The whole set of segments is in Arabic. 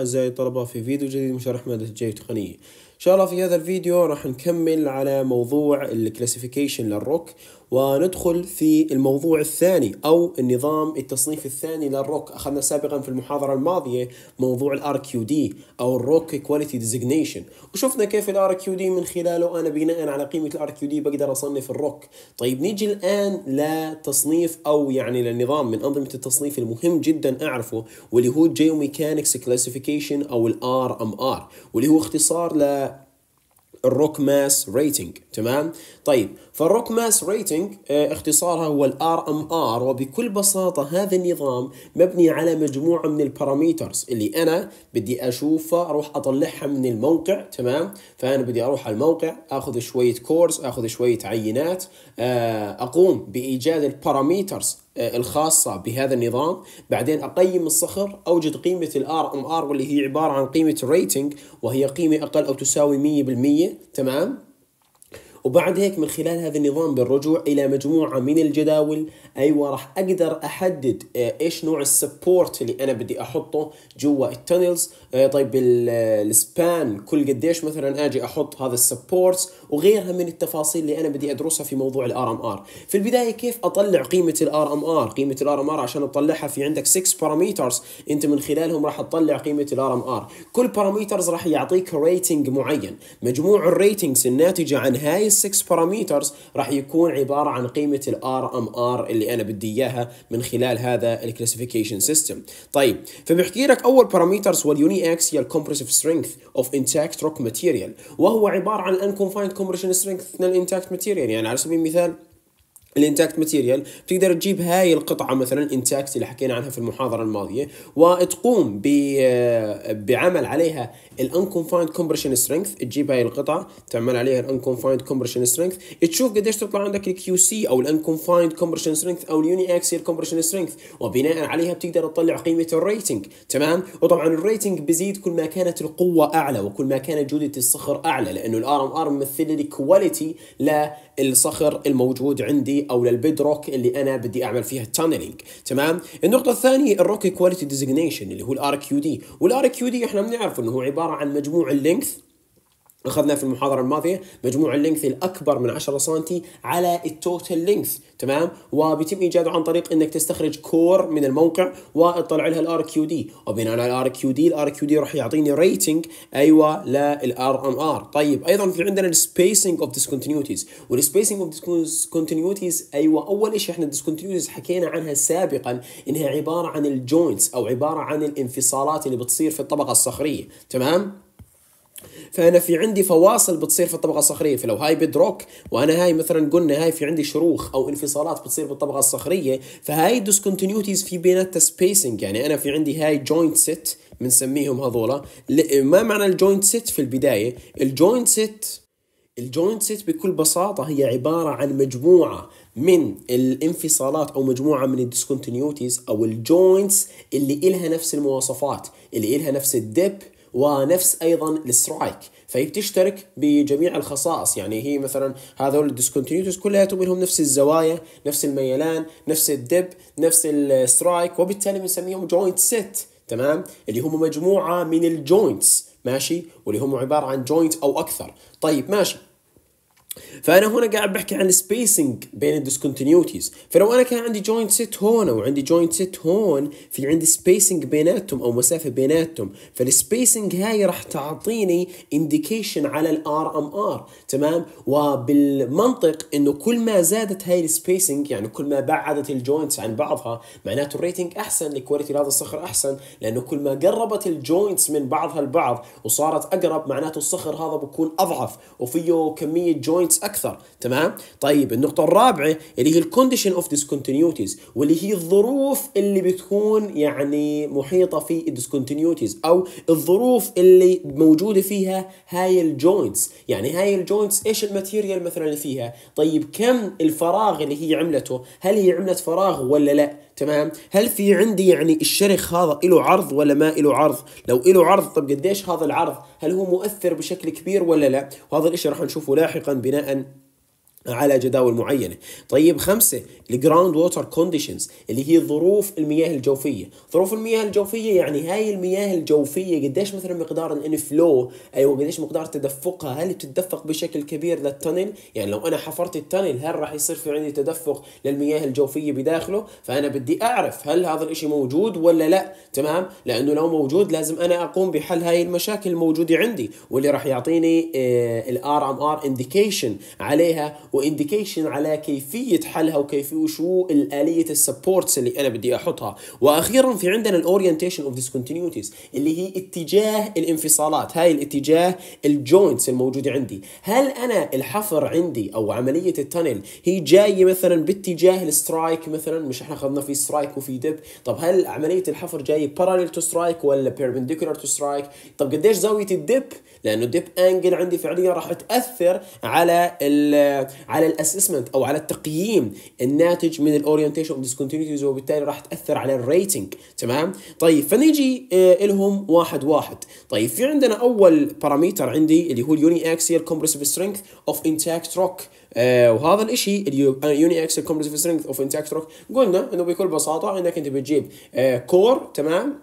أعزائي الطلبة في فيديو جديد من شرح مادة الجيد التقنية ان شاء الله في هذا الفيديو راح نكمل على موضوع الكلاسيفيكيشن للروك وندخل في الموضوع الثاني او النظام التصنيف الثاني للروك اخذنا سابقا في المحاضره الماضيه موضوع الار كيو دي او الروك كواليتي ديزيجنيشن وشفنا كيف الار كيو دي من خلاله انا بناء على قيمه الار كيو دي بقدر اصنف الروك طيب نيجي الان لتصنيف او يعني للنظام من انظمه التصنيف المهم جدا اعرفه واللي هو جيوميكانكس كلاسيفيكيشن او الار ام ار واللي هو اختصار ل الروك ماس ريتنج تمام طيب فالروك ماس ريتنج آه، اختصارها هو الار ام ار وبكل بساطه هذا النظام مبني على مجموعه من الباراميترز اللي انا بدي اشوفها اروح اطلعها من الموقع تمام فانا بدي اروح على الموقع اخذ شويه كورس اخذ شويه عينات آه، اقوم بايجاد الباراميترز آه، الخاصة بهذا النظام بعدين أقيم الصخر أوجد قيمة الار ام ار واللي هي عبارة عن قيمة الريتنج وهي قيمة أقل أو تساوي 100% تمام وبعد هيك من خلال هذا النظام بالرجوع الى مجموعه من الجداول ايوه راح اقدر احدد آه، ايش نوع السبورت اللي انا بدي احطه جوا التنلز آه، طيب السبان كل قديش مثلا اجي احط هذا السبورت وغيرها من التفاصيل اللي انا بدي ادرسها في موضوع الار ام ار في البدايه كيف اطلع قيمه الار ام ار قيمه الار ام ار عشان تطلعها في عندك 6 باراميترز انت من خلالهم راح تطلع قيمه الار ام ار كل باراميترز راح يعطيك ريتنج معين مجموع الريتنجز الناتجه عن هاي 6 باراميترز راح يكون عباره عن قيمه الار ام ار اللي انا بدي اياها من خلال هذا الكلاسيفيكيشن سيستم طيب فبحكي لك اول باراميترز هو اليوني اكسيال كومبرسيف سترينث اوف انتاكت روك ماتيريال وهو عباره عن Unconfined كومبريشن سترينث من الانتاكت ماتيريال يعني على سبيل المثال الانتاكت ماتيريال بتقدر تجيب هاي القطعه مثلا انتاكت اللي حكينا عنها في المحاضره الماضيه وتقوم بعمل عليها الانكونفايند كومبريشن سترينث تجيب هاي القطعه تعمل عليها الانكونفايند كومبريشن سترينث تشوف قديش تطلع عندك الكيو سي او الانكونفايند كومبريشن سترينث او اليوني اكسيال كومبريشن سترينث وبناء عليها بتقدر تطلع قيمه الريتنج تمام وطبعا الريتنج بزيد كل ما كانت القوه اعلى وكل ما كانت جوده الصخر اعلى لانه الار ام ار ممثله لي كواليتي للصخر الموجود عندي او للبيد روك اللي انا بدي اعمل فيها التانلينج تمام النقطه الثانيه الروك كواليتي ديزيجنيشن اللي هو الار كيو دي والار كيو دي احنا بنعرف انه هو عباره عن مجموع اللينث اخذنا في المحاضره الماضيه مجموع اللينث الاكبر من 10 سم على التوتال لينث تمام وبيتم ايجاده عن طريق انك تستخرج كور من الموقع وتطلع لها الار كيو دي وبناء على الار كيو دي الار كيو دي راح يعطيني ريتنج ايوه للار ام ار طيب ايضا في عندنا السبيسنج اوف ديسكونتينيوتيز والسبيسنج اوف ديسكونتينيوتيز ايوه اول شيء احنا الديسكونتينيوتيز حكينا عنها سابقا انها عباره عن الجوينتس او عباره عن الانفصالات اللي بتصير في الطبقه الصخريه تمام فانا في عندي فواصل بتصير في الطبقه الصخريه فلو هاي بدروك وانا هاي مثلا قلنا هاي في عندي شروخ او انفصالات بتصير بالطبقه الصخريه فهاي الديسكونتينيوتيز في بيناتها سبيسنج يعني انا في عندي هاي جوينت ست بنسميهم هذولا ما معنى الجوينت ست في البدايه الجوينت ست الجوينت ست بكل بساطه هي عباره عن مجموعه من الانفصالات او مجموعه من الديسكونتينيوتيز او الجوينتس اللي إلها نفس المواصفات اللي إلها نفس الدب ونفس ايضا السترايك فهي بتشترك بجميع الخصائص يعني هي مثلا هذول الديسكونتينيوتيز كلياتهم لهم نفس الزوايا نفس الميلان نفس الدب نفس السترايك وبالتالي بنسميهم جوينت سيت تمام اللي هم مجموعه من الجوينتس ماشي واللي هم عباره عن جوينت او اكثر طيب ماشي فانا هنا قاعد بحكي عن السبيسنج بين الديسكونتينيوتيز فلو انا كان عندي جوينت ست هون وعندي جوينت ست هون في عندي سبيسنج بيناتهم او مسافه بيناتهم فالسبيسنج هاي راح تعطيني انديكيشن على الار ام ار تمام وبالمنطق انه كل ما زادت هاي السبيسنج يعني كل ما بعدت الجوينتس عن بعضها معناته الريتنج احسن الكواليتي لهذا الصخر احسن لانه كل ما قربت الجوينتس من بعضها البعض وصارت اقرب معناته الصخر هذا بكون اضعف وفيه كميه جوينتس بوينتس اكثر تمام طيب النقطه الرابعه اللي هي الكونديشن اوف ديسكونتينيوتيز واللي هي الظروف اللي بتكون يعني محيطه في الديسكونتينيوتيز او الظروف اللي موجوده فيها هاي الجوينتس يعني هاي الجوينتس ايش الماتيريال مثلا اللي فيها طيب كم الفراغ اللي هي عملته هل هي عملت فراغ ولا لا تمام هل في عندي يعني الشرخ هذا له عرض ولا ما له عرض لو له عرض طب قديش هذا العرض هل هو مؤثر بشكل كبير ولا لا وهذا الاشي راح نشوفه لاحقا بناء على جداول معينة طيب خمسة الجراوند ووتر كونديشنز اللي هي ظروف المياه الجوفية ظروف المياه الجوفية يعني هاي المياه الجوفية قديش مثلا مقدار الانفلو ايوه قديش مقدار تدفقها هل بتتدفق بشكل كبير للتنل يعني لو انا حفرت التنل هل راح يصير في عندي تدفق للمياه الجوفية بداخله فانا بدي اعرف هل هذا الاشي موجود ولا لا تمام لانه لو موجود لازم انا اقوم بحل هاي المشاكل الموجودة عندي واللي راح يعطيني الار ام ار انديكيشن عليها وانديكيشن على كيفيه حلها وكيفيه وشو الاليه السبورتس اللي انا بدي احطها واخيرا في عندنا الاورينتيشن اوف ديسكونتينيوتيز اللي هي اتجاه الانفصالات هاي الاتجاه الجوينتس الموجوده عندي هل انا الحفر عندي او عمليه التنل هي جايه مثلا باتجاه السترايك مثلا مش احنا اخذنا في سترايك وفي دب طب هل عمليه الحفر جايه باراليل تو سترايك ولا بيربنديكولار تو سترايك طب قديش زاويه الدب لانه الدب انجل عندي فعليا راح تاثر على على الاسسمنت او على التقييم الناتج من الاورينتيشن والديسكونتينيوتيز وبالتالي راح تاثر على الريتنج تمام طيب فنجي آه، لهم واحد واحد طيب في عندنا اول باراميتر عندي اللي هو اليوني اكسيال كومبرسيف سترينث اوف انتاكت روك وهذا الشيء اليوني اكسيال كومبرسيف سترينث اوف انتاكت روك قلنا انه بكل بساطه انك انت بتجيب آه كور تمام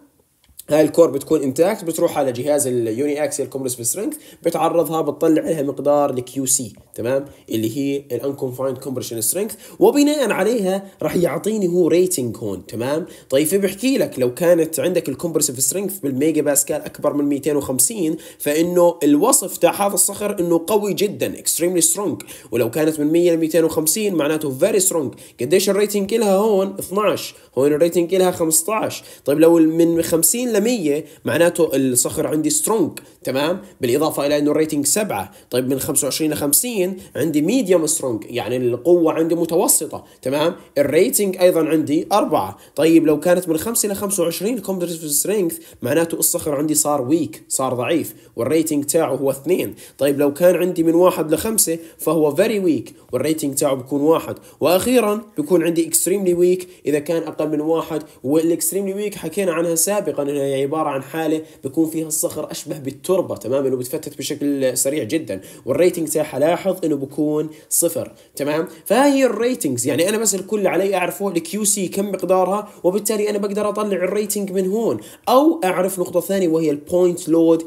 هاي الكور بتكون انتاكت بتروح على جهاز اليوني اكسل كومبرس سترينث بتعرضها بتطلع لها مقدار الكيو سي تمام اللي هي الانكونفايند كومبريشن سترينث وبناء عليها راح يعطيني هو ريتنج هون تمام طيب فبحكي لك لو كانت عندك الكومبرسيف سترينث بالميجا باسكال اكبر من 250 فانه الوصف تاع هذا الصخر انه قوي جدا اكستريملي سترونج ولو كانت من 100 ل 250 معناته فيري سترونج قديش الريتنج كلها هون 12 هون الريتنج كلها 15 طيب لو من 50 100 معناته الصخر عندي سترونج تمام بالاضافه الى انه الريتنج سبعة طيب من 25 ل 50 عندي ميديوم سترونج يعني القوه عندي متوسطه تمام الريتنج ايضا عندي أربعة طيب لو كانت من 5 ل 25 كومبتيتيف سترينث معناته الصخر عندي صار ويك صار ضعيف والريتنج تاعه هو 2 طيب لو كان عندي من 1 ل 5 فهو فيري ويك والريتنج تاعه بكون 1 واخيرا بكون عندي اكستريملي ويك اذا كان اقل من 1 والاكستريملي ويك حكينا عنها سابقا انها هي يعني عباره عن حاله بيكون فيها الصخر اشبه بالتربه تمام إنه بتفتت بشكل سريع جدا والريتنج تاعها لاحظ انه بكون صفر تمام فهي الريتنجز يعني انا بس الكل علي اعرفه الكيو سي كم مقدارها وبالتالي انا بقدر اطلع الريتنج من هون او اعرف نقطه ثانيه وهي البوينت لود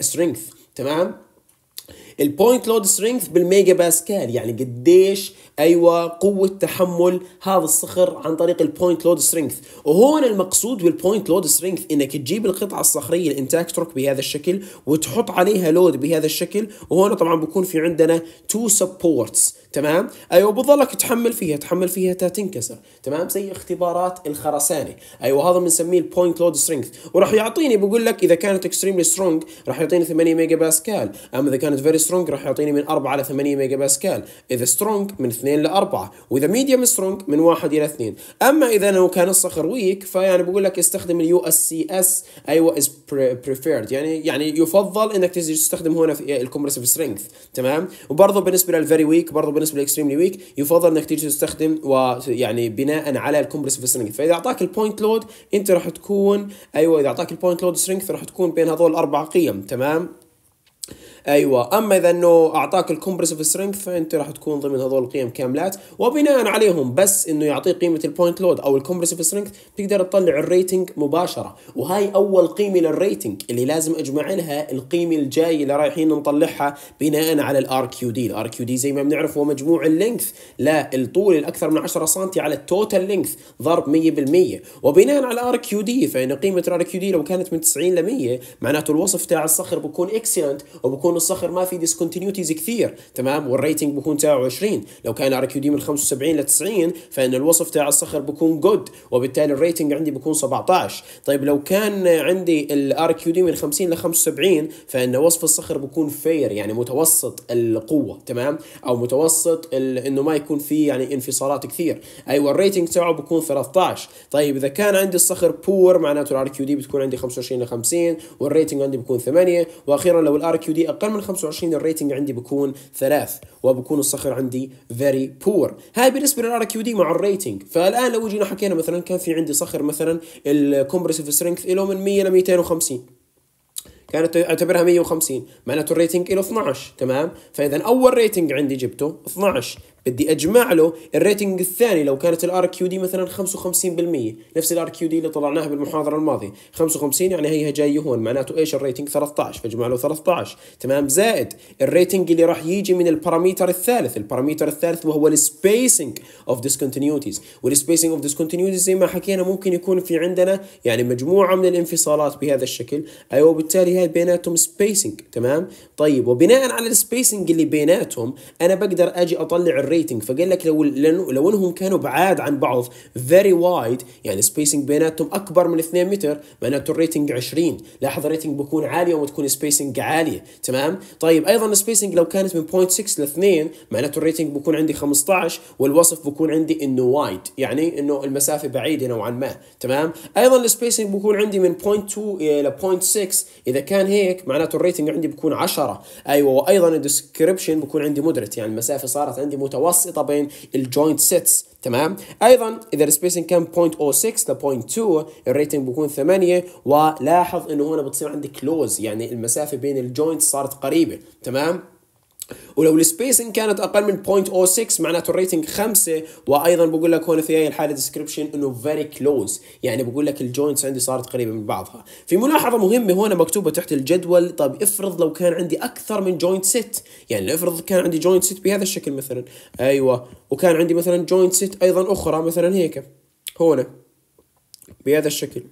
سترينث تمام البوينت لود سترينث بالميجا باسكال يعني قديش ايوه قوه تحمل هذا الصخر عن طريق البوينت لود سترينث وهون المقصود بالبوينت لود سترينث انك تجيب القطعه الصخريه تروك بهذا الشكل وتحط عليها لود بهذا الشكل وهون طبعا بكون في عندنا تو سبورتس تمام ايوه بظلك تحمل فيها تحمل فيها تا تنكسر تمام زي اختبارات الخرسانه ايوه هذا بنسميه البوينت لود سترينث وراح يعطيني بقول لك اذا كانت اكستريملي سترونج راح يعطيني 8 ميجا باسكال اما اذا كانت فيري سترونج راح يعطيني من 4 ل 8 ميجا باسكال اذا سترونج من 2 ل 4 واذا ميديوم سترونج من 1 الى 2 اما اذا لو كان الصخر ويك فيعني بقول لك استخدم اليو اس سي اس ايوه از بريفيرد يعني يعني يفضل انك تستخدم هنا في الكومبرسيف سترينث تمام وبرضه بالنسبه للفيري ويك برضه بالنسبه للاكستريملي ويك يفضل انك تيجي تستخدم ويعني بناء على الكومبرسيف سترينج فاذا اعطاك البوينت لود انت راح تكون ايوه اذا اعطاك البوينت لود سترينج راح تكون بين هذول الاربع قيم تمام ايوه اما اذا انه اعطاك الكومبرسيف سترينث فانت راح تكون ضمن هذول القيم كاملات وبناء عليهم بس انه يعطيك قيمه البوينت لود او الكومبرسيف سترينث تقدر تطلع الريتنج مباشره وهاي اول قيمه للريتنج اللي لازم اجمع لها القيمه الجايه اللي رايحين نطلعها بناء على الار كيو دي الار كيو دي زي ما بنعرف هو مجموع اللينث لا الطول الاكثر من 10 سم على التوتال لينث ضرب 100% وبناء على الار كيو دي فان قيمه الار كيو دي لو كانت من 90 ل 100 معناته الوصف تاع الصخر بكون اكسلنت وبكون بيكون الصخر ما في ديسكونتينيوتيز كثير تمام والريتنج بكون تاعه 20 لو كان ار كيو دي من 75 ل 90 فان الوصف تاع الصخر بكون جود وبالتالي الريتنج عندي بكون 17 طيب لو كان عندي الار كيو دي من 50 ل 75 فان وصف الصخر بكون فير يعني متوسط القوه تمام او متوسط انه ما يكون في يعني انفصالات كثير ايوه الريتنج تاعه بكون 13 طيب اذا كان عندي الصخر بور معناته الار كيو دي بتكون عندي 25 ل 50 والريتنج عندي بكون 8 واخيرا لو الار كيو دي اقل اقل من 25 الريتنج عندي بكون ثلاث وبكون الصخر عندي فيري بور هاي بالنسبه للار كيو دي مع الريتنج فالان لو جينا حكينا مثلا كان في عندي صخر مثلا الكومبرسيف سترينث له من 100 ل 250 كانت اعتبرها 150 معناته الريتنج له 12 تمام فاذا اول ريتنج عندي جبته 12 بدي اجمع له الريتنج الثاني لو كانت الار كيو دي مثلا 55% نفس الار كيو دي اللي طلعناها بالمحاضره الماضيه 55 يعني هيها جايه هون معناته ايش الريتنج 13 فاجمع له 13 تمام زائد الريتنج اللي راح يجي من الباراميتر الثالث الباراميتر الثالث وهو السبيسنج اوف ديسكونتينيوتيز والسبيسنج اوف ديسكونتينيوتيز زي ما حكينا ممكن يكون في عندنا يعني مجموعه من الانفصالات بهذا الشكل ايوه وبالتالي هاي بيناتهم سبيسنج تمام طيب وبناء على السبيسنج اللي بيناتهم انا بقدر اجي اطلع الريتنج separating فقال لك لو لو انهم كانوا بعاد عن بعض very wide يعني spacing بيناتهم اكبر من 2 متر معناته الريتنج 20 لاحظ الريتنج بيكون عالي يوم تكون spacing عاليه تمام طيب ايضا spacing لو كانت من 0.6 ل 2 معناته الريتنج بيكون عندي 15 والوصف بيكون عندي انه وايد يعني انه المسافه بعيده نوعا ما تمام ايضا السبيسنج بيكون عندي من 0.2 الى 0.6 اذا كان هيك معناته الريتنج عندي بيكون 10 ايوه وايضا الديسكربشن بيكون عندي مدرت يعني المسافه صارت عندي متوسطه متوسطه بين الجوينت سيتس تمام ايضا اذا السبيسنج كان 0.06 ل 0.2 الريتنج بيكون 8 ولاحظ انه هنا بتصير عندك كلوز يعني المسافه بين الجوينت صارت قريبه تمام ولو السبيسنج كانت اقل من 0.06 معناته الريتنج 5 وايضا بقول لك هون في هاي الحاله ديسكربشن انه فيري كلوز يعني بقول لك الجوينتس عندي صارت قريبه من بعضها في ملاحظه مهمه هون مكتوبه تحت الجدول طب افرض لو كان عندي اكثر من جوينت سيت يعني افرض كان عندي جوينت سيت بهذا الشكل مثلا ايوه وكان عندي مثلا جوينت سيت ايضا اخرى مثلا هيك هون بهذا الشكل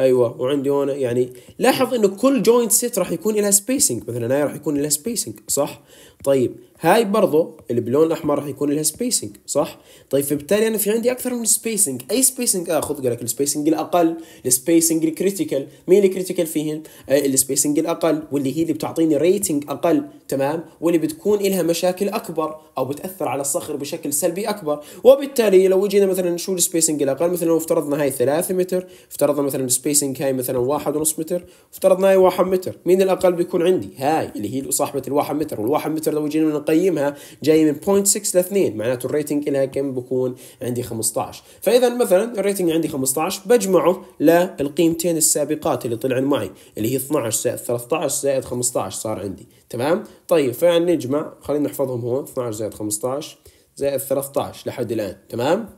ايوه وعندي هون يعني لاحظ انه كل جوينت سيت راح يكون لها سبيسنج مثلا هاي راح يكون لها سبيسنج صح طيب هاي برضه اللي باللون الاحمر راح يكون لها سبيسنج صح طيب فبالتالي انا في عندي اكثر من سبيسنج اي سبيسنج اخذ قال لك السبيسنج الاقل السبيسنج الكريتيكال مين الكريتيكال فيهن آه، السبيسنج الاقل واللي هي اللي بتعطيني ريتنج اقل تمام واللي بتكون لها مشاكل اكبر او بتاثر على الصخر بشكل سلبي اكبر وبالتالي لو جينا مثلا شو السبيسنج الاقل مثلا لو افترضنا هاي 3 متر افترضنا مثلا السبيسنج هاي مثلا واحد ونص متر افترضنا هاي واحد متر مين الاقل بيكون عندي هاي اللي هي صاحبه الواحد متر والواحد متر لو جينا نقيمها جاي من 0.6 ل 2 معناته الريتنج لها كم بكون عندي 15 فاذا مثلا الريتنج عندي 15 بجمعه للقيمتين السابقات اللي طلعن معي اللي هي 12 زائد 13 زائد 15 صار عندي تمام طيب فنجمع خلينا نحفظهم هون 12 زائد 15 زائد 13 لحد الان تمام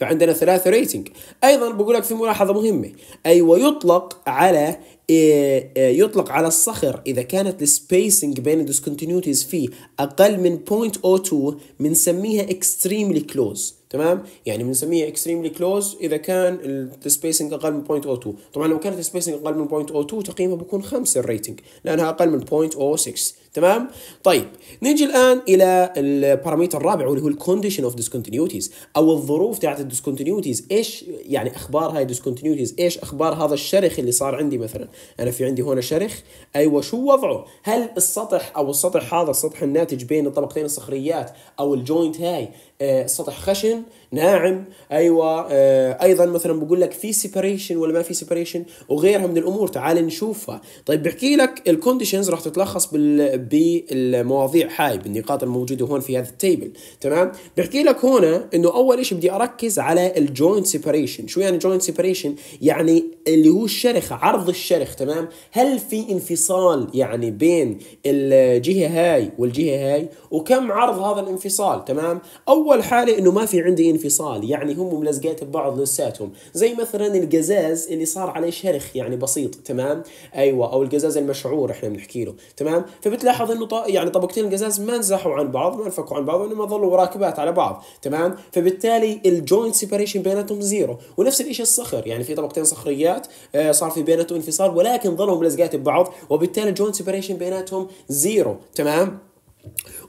فعندنا ثلاثة ريتنج أيضا بقول لك في ملاحظة مهمة أي ويطلق على آه، آه، يطلق على الصخر إذا كانت السبيسنج بين الديسكونتينيوتيز فيه أقل من 0.02 بنسميها اكستريملي كلوز تمام يعني بنسميها اكستريملي كلوز اذا كان السبيسنج اقل من 0.02 طبعا لو كانت السبيسنج اقل من 0.02 تقييمها بيكون 5 الريتنج لانها اقل من 0.06 تمام طيب نيجي الان الى البارامتر الرابع واللي هو الكونديشن اوف ديسكونتينيوتيز او الظروف تاعت الديسكونتينيوتيز ايش يعني اخبار هاي الديسكونتينيوتيز ايش اخبار هذا الشرخ اللي صار عندي مثلا انا في عندي هنا شرخ ايوه شو وضعه هل السطح او السطح هذا السطح الناتج بين الطبقتين الصخريات او الجوينت هاي آه، سطح خشن ناعم ايوه آه، ايضا مثلا بقول لك في سيبريشن ولا ما في سيبريشن وغيرها من الامور تعال نشوفها طيب بحكي لك الكونديشنز راح تتلخص بالمواضيع هاي بالنقاط الموجوده هون في هذا التيبل تمام بحكي لك هنا انه اول شيء بدي اركز على الجوينت سيبريشن شو يعني جوينت سيبريشن يعني اللي هو الشرخ عرض الشرخ تمام هل في انفصال يعني بين الجهه هاي والجهه هاي وكم عرض هذا الانفصال تمام اول اول حاله انه ما في عندي انفصال يعني هم ملزقات ببعض لساتهم زي مثلا القزاز اللي صار عليه شرخ يعني بسيط تمام ايوه او القزاز المشعور احنا بنحكي له تمام فبتلاحظ انه ط... يعني طبقتين القزاز ما انزحوا عن بعض ما انفكوا عن بعض انما ظلوا راكبات على بعض تمام فبالتالي الجوينت سيبريشن بيناتهم زيرو ونفس الشيء الصخر يعني في طبقتين صخريات آه، صار في بيناتهم انفصال ولكن ظلوا ملزقات ببعض وبالتالي الجوينت سيبريشن بيناتهم زيرو تمام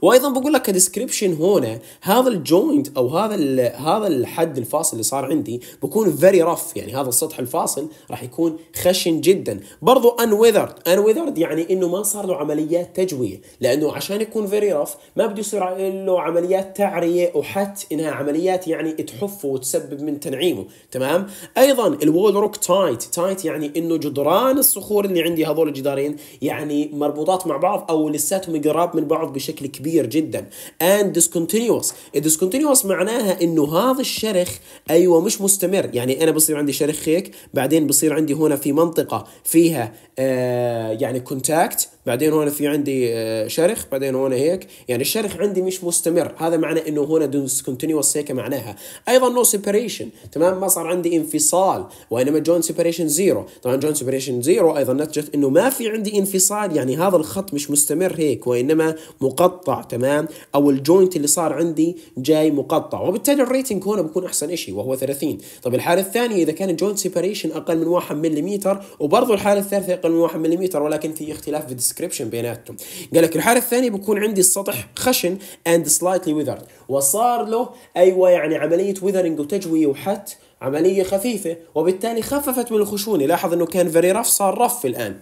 وايضا بقول لك كديسكربشن هنا هذا الجوينت او هذا هذا الحد الفاصل اللي صار عندي بكون فيري رف يعني هذا السطح الفاصل راح يكون خشن جدا برضو ان ويذرد ان ويذرد يعني انه ما صار له عمليات تجويه لانه عشان يكون فيري رف ما بده يصير له عمليات تعريه وحتى انها عمليات يعني تحفه وتسبب من تنعيمه تمام ايضا الوول روك تايت تايت يعني انه جدران الصخور اللي عندي هذول الجدارين يعني مربوطات مع بعض او لساتهم قراب من بعض بشكل بشكل كبير جدا and discontinuous discontinuous معناها انه هذا الشرخ ايوه مش مستمر يعني انا بصير عندي شرخ هيك بعدين بصير عندي هنا في منطقه فيها آه يعني كونتاكت بعدين هنا في عندي آه، شرخ بعدين هنا هيك يعني الشرخ عندي مش مستمر هذا معنى انه هنا ديسكونتينوس هيك معناها ايضا نو no سيبريشن تمام ما صار عندي انفصال وانما جون سيبريشن زيرو طبعا جون سيبريشن زيرو ايضا نتجت انه ما في عندي انفصال يعني هذا الخط مش مستمر هيك وانما مقطع تمام او الجوينت اللي صار عندي جاي مقطع وبالتالي الريتنج هنا بكون احسن شيء وهو 30 طب الحاله الثانيه اذا كان الجوينت سيبريشن اقل من 1 ملم وبرضه الحاله الثالثه اقل من 1 ملم ولكن في اختلاف في الديسكربشن بيناتهم قال لك الحاله الثانيه بكون عندي السطح خشن اند سلايتلي withered وصار له ايوه يعني عمليه ويذرنج وتجويه وحت عمليه خفيفه وبالتالي خففت من الخشونه لاحظ انه كان فيري رف صار رف الان